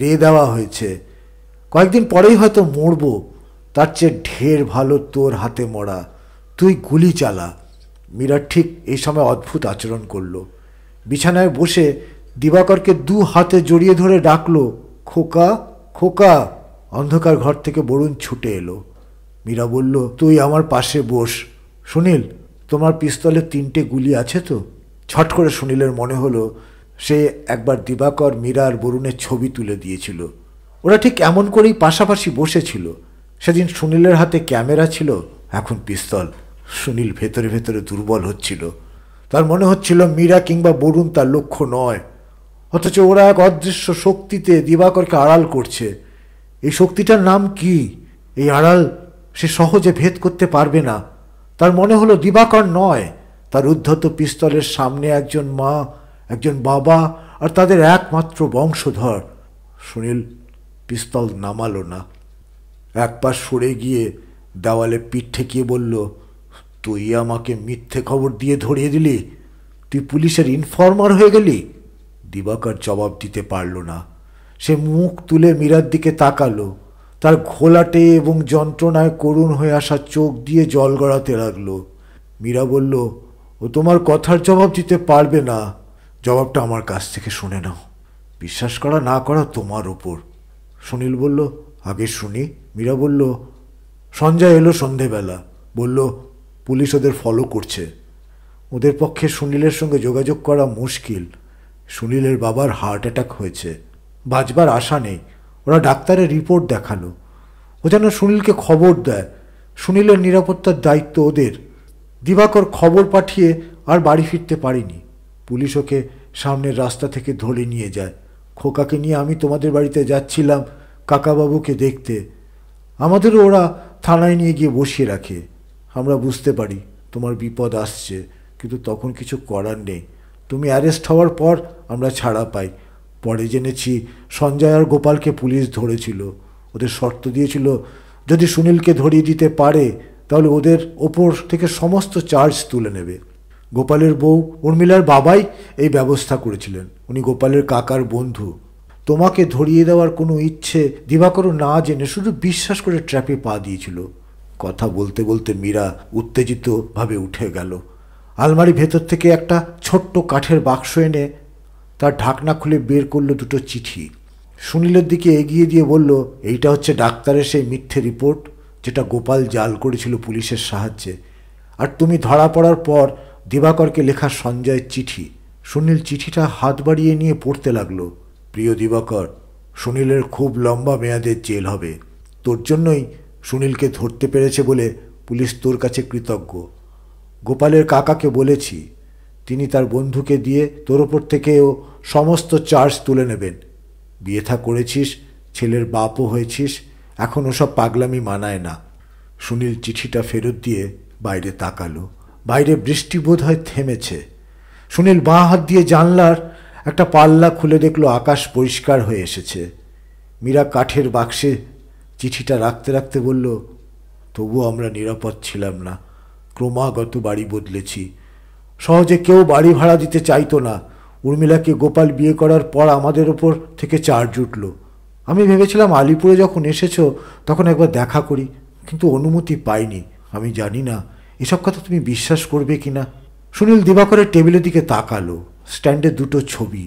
রে দেওয়া হয়েছে কয়েকদিন পরেই হয়তো মরবো তার চেয়ে ঢের ভালো তোর হাতে মরা তুই গুলি চালা মীরা ঠিক এই সময় অদ্ভুত আচরণ করল বিছানায় বসে দিবাকরকে দু হাতে জড়িয়ে ধরে ডাকল খোকা খোকা অন্ধকার ঘর থেকে বরুণ ছুটে এলো মীরা বলল তুই আমার পাশে বস সুনীল তোমার পিস্তলে তিনটে গুলি আছে তো ছট করে সুনীলের মনে হলো সে একবার দিবাকর মীরা আর বরুণের ছবি তুলে দিয়েছিল ওরা ঠিক এমন করেই পাশাপাশি বসেছিল সেদিন সুনীলের হাতে ক্যামেরা ছিল এখন পিস্তল সুনীল ভেতরে ভেতরে দুর্বল হচ্ছিল তার মনে হচ্ছিল মীরা কিংবা বরুণ তার লক্ষ্য নয় অথচ ওরা এক অদৃশ্য শক্তিতে দিবাকরকে আড়াল করছে এই শক্তিটার নাম কি এই আড়াল সে সহজে ভেদ করতে পারবে না তার মনে হলো দিবাকর নয় তার উদ্ধত পিস্তলের সামনে একজন মা একজন বাবা আর তাদের একমাত্র বংশধর সুনীল পিস্তল নামালো না এক পাশ সরে গিয়ে দেওয়ালে পিঠ ঠেকিয়ে বলল তুই আমাকে মিথ্যে খবর দিয়ে ধরিয়ে দিলি তুই পুলিশের ইনফর্মার হয়ে গেলি দিবাকর জবাব দিতে পারল না সে মুখ তুলে মীরার দিকে তাকালো তার ঘোলাটে এবং যন্ত্রণায় করুণ হয়ে আসা চোখ দিয়ে জল গড়াতে লাগলো মীরা বলল ও তোমার কথার জবাব দিতে পারবে না জবাবটা আমার কাছ থেকে শুনে নাও বিশ্বাস করা না করা তোমার ওপর সুনীল বলল আগে শুনি মীরা বলল সঞ্জয় এলো সন্ধেবেলা বলল পুলিশ ওদের ফলো করছে ওদের পক্ষে সুনীলের সঙ্গে যোগাযোগ করা মুশকিল সুনীলের বাবার হার্ট অ্যাটাক হয়েছে বাঁচবার আশা নেই ওরা ডাক্তারের রিপোর্ট দেখালো ও যেন সুনীলকে খবর দেয় সুনীলের নিরাপত্তার দায়িত্ব ওদের দিবাকর খবর পাঠিয়ে আর বাড়ি ফিরতে পারিনি পুলিশ ওকে সামনের রাস্তা থেকে ধরে নিয়ে যায় খোকাকে নিয়ে আমি তোমাদের বাড়িতে যাচ্ছিলাম কাকাবাবুকে দেখতে আমাদেরও ওরা থানায় নিয়ে গিয়ে বসিয়ে রাখে আমরা বুঝতে পারি তোমার বিপদ আসছে কিন্তু তখন কিছু করার নেই তুমি অ্যারেস্ট হওয়ার পর আমরা ছাড়া পাই পরে জেনেছি সঞ্জয় আর গোপালকে পুলিশ ধরেছিল ওদের শর্ত দিয়েছিল যদি সুনীলকে ধরিয়ে দিতে পারে তাহলে ওদের ওপর থেকে সমস্ত চার্জ তুলে নেবে গোপালের বউ উর্মিলার বাবাই এই ব্যবস্থা করেছিলেন উনি গোপালের কাকার বন্ধু তোমাকে ধরিয়ে দেওয়ার কোনো ইচ্ছে দিবাকরও না জেনে শুধু বিশ্বাস করে ট্র্যাপে পা দিয়েছিল কথা বলতে বলতে মীরা উত্তেজিতভাবে উঠে গেল আলমারি ভেতর থেকে একটা ছোট্ট কাঠের বাক্স এনে তার ঢাকনা খুলে বের করলো দুটো চিঠি সুনীলের দিকে এগিয়ে দিয়ে বলল এইটা হচ্ছে ডাক্তারের সেই মিথ্যে রিপোর্ট যেটা গোপাল জাল করেছিল পুলিশের সাহায্যে আর তুমি ধরা পড়ার পর দিবাকরকে লেখা সঞ্জয়ের চিঠি সুনীল চিঠিটা হাত বাড়িয়ে নিয়ে পড়তে লাগলো প্রিয় দিবাকর সুনীলের খুব লম্বা মেয়াদের জেল হবে তোর জন্যই সুনীলকে ধরতে পেরেছে বলে পুলিশ তোর কাছে কৃতজ্ঞ গোপালের কাকাকে বলেছি তিনি তার বন্ধুকে দিয়ে তোর ওপর থেকেও সমস্ত চার্জ তুলে নেবেন বিয়ে থা করেছিস ছেলের বাপও হয়েছিস এখন ওসব পাগলামি মানায় না সুনীল চিঠিটা ফেরত দিয়ে বাইরে তাকালো বাইরে বৃষ্টি বোধ হয় থেমেছে সুনীল বাঁ হাত দিয়ে জানলার একটা পাল্লা খুলে দেখল আকাশ পরিষ্কার হয়ে এসেছে মীরা কাঠের বাক্সে চিঠিটা রাখতে রাখতে বলল তবুও আমরা নিরাপদ ছিলাম না ক্রমাগত বাড়ি বদলেছি সহজে কেউ বাড়ি ভাড়া দিতে চাইতো না উর্মিলাকে গোপাল বিয়ে করার পর আমাদের ওপর থেকে চার্জ উঠল আমি ভেবেছিলাম আলিপুরে যখন এসেছো তখন একবার দেখা করি কিন্তু অনুমতি পাইনি আমি জানি না এসব কথা তুমি বিশ্বাস করবে কি না সুনীল দিবাকরের টেবিলের দিকে তাকালো স্ট্যান্ডে দুটো ছবি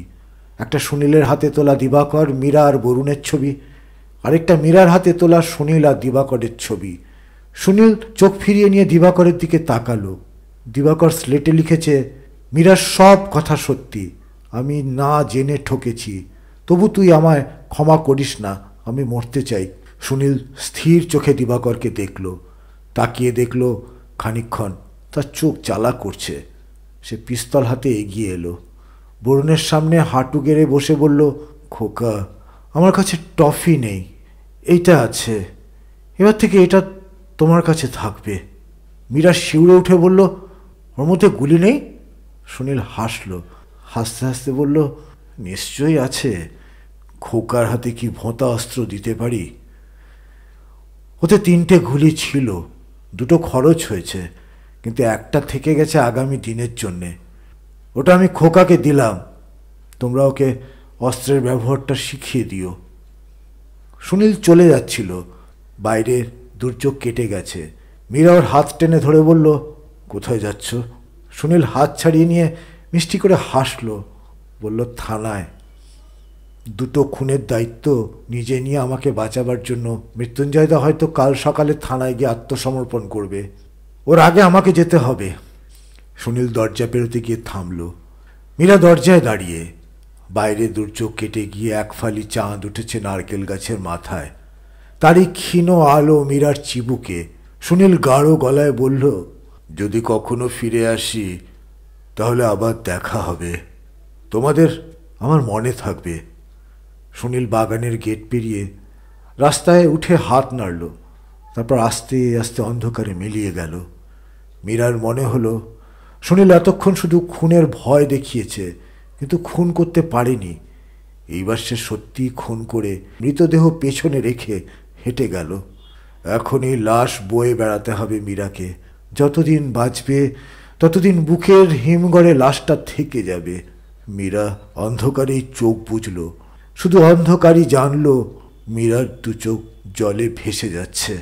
একটা সুনীলের হাতে তোলা দিবাকর মীরা আর বরুণের ছবি আরেকটা মীরার হাতে তোলা সুনীল আর দিবাকরের ছবি সুনীল চোখ ফিরিয়ে নিয়ে দিবাকরের দিকে তাকালো দিবাকর স্লেটে লিখেছে মীরার সব কথা সত্যি আমি না জেনে ঠকেছি তবু তুই আমায় ক্ষমা করিস না আমি মরতে চাই সুনীল স্থির চোখে দিবাকরকে দেখল তাকিয়ে দেখল খানিক্ষণ তার চোখ চালা করছে সে পিস্তল হাতে এগিয়ে এলো বরুণের সামনে হাঁটু গেড়ে বসে বলল খোকা আমার কাছে টফি নেই এইটা আছে এবার থেকে এটা তোমার কাছে থাকবে মীরা শিউরে উঠে বলল ওর মধ্যে গুলি নেই সুনীল হাসল হাসতে হাসতে বলল নিশ্চয়ই আছে খোকার হাতে কি ভোঁতা অস্ত্র দিতে পারি ওতে তিনটে গুলি ছিল দুটো খরচ হয়েছে কিন্তু একটা থেকে গেছে আগামী দিনের জন্যে ওটা আমি খোকাকে দিলাম তোমরা ওকে অস্ত্রের ব্যবহারটা শিখিয়ে দিও সুনীল চলে যাচ্ছিল বাইরের দুর্যোগ কেটে গেছে মীরা ওর হাত টেনে ধরে বলল কোথায় যাচ্ছ সুনীল হাত ছাড়িয়ে নিয়ে মিষ্টি করে হাসল বলল থানায় দুটো খুনের দায়িত্ব নিজে নিয়ে আমাকে বাঁচাবার জন্য মৃত্যুঞ্জয়দা হয়তো কাল সকালে থানায় গিয়ে আত্মসমর্পণ করবে ওর আগে আমাকে যেতে হবে সুনীল দরজা পেরোতে গিয়ে থামল মীরা দরজায় দাঁড়িয়ে বাইরে দুর্যোগ কেটে গিয়ে এক ফালি চাঁদ উঠেছে নারকেল গাছের মাথায় তারই ক্ষীণ আলো মীরার চিবুকে সুনীল গাঢ় গলায় বলল যদি কখনো ফিরে আসি তাহলে আবার দেখা হবে তোমাদের আমার মনে থাকবে সুনীল বাগানের গেট পেরিয়ে রাস্তায় উঠে হাত নাড়ল তারপর আস্তে আস্তে অন্ধকারে মিলিয়ে গেল মীরার মনে হলো সুনীল এতক্ষণ শুধু খুনের ভয় দেখিয়েছে কিন্তু খুন করতে পারেনি এইবার সে সত্যি খুন করে মৃতদেহ পেছনে রেখে হেঁটে গেল এখনই লাশ বয়ে বেড়াতে হবে মীরাকে যতদিন বাঁচবে ততদিন বুকের হিমঘরে লাশটা থেকে যাবে মীরা অন্ধকারেই চোখ বুঝল শুধু অন্ধকারই জানল মীরার দু চোখ জলে ভেসে যাচ্ছে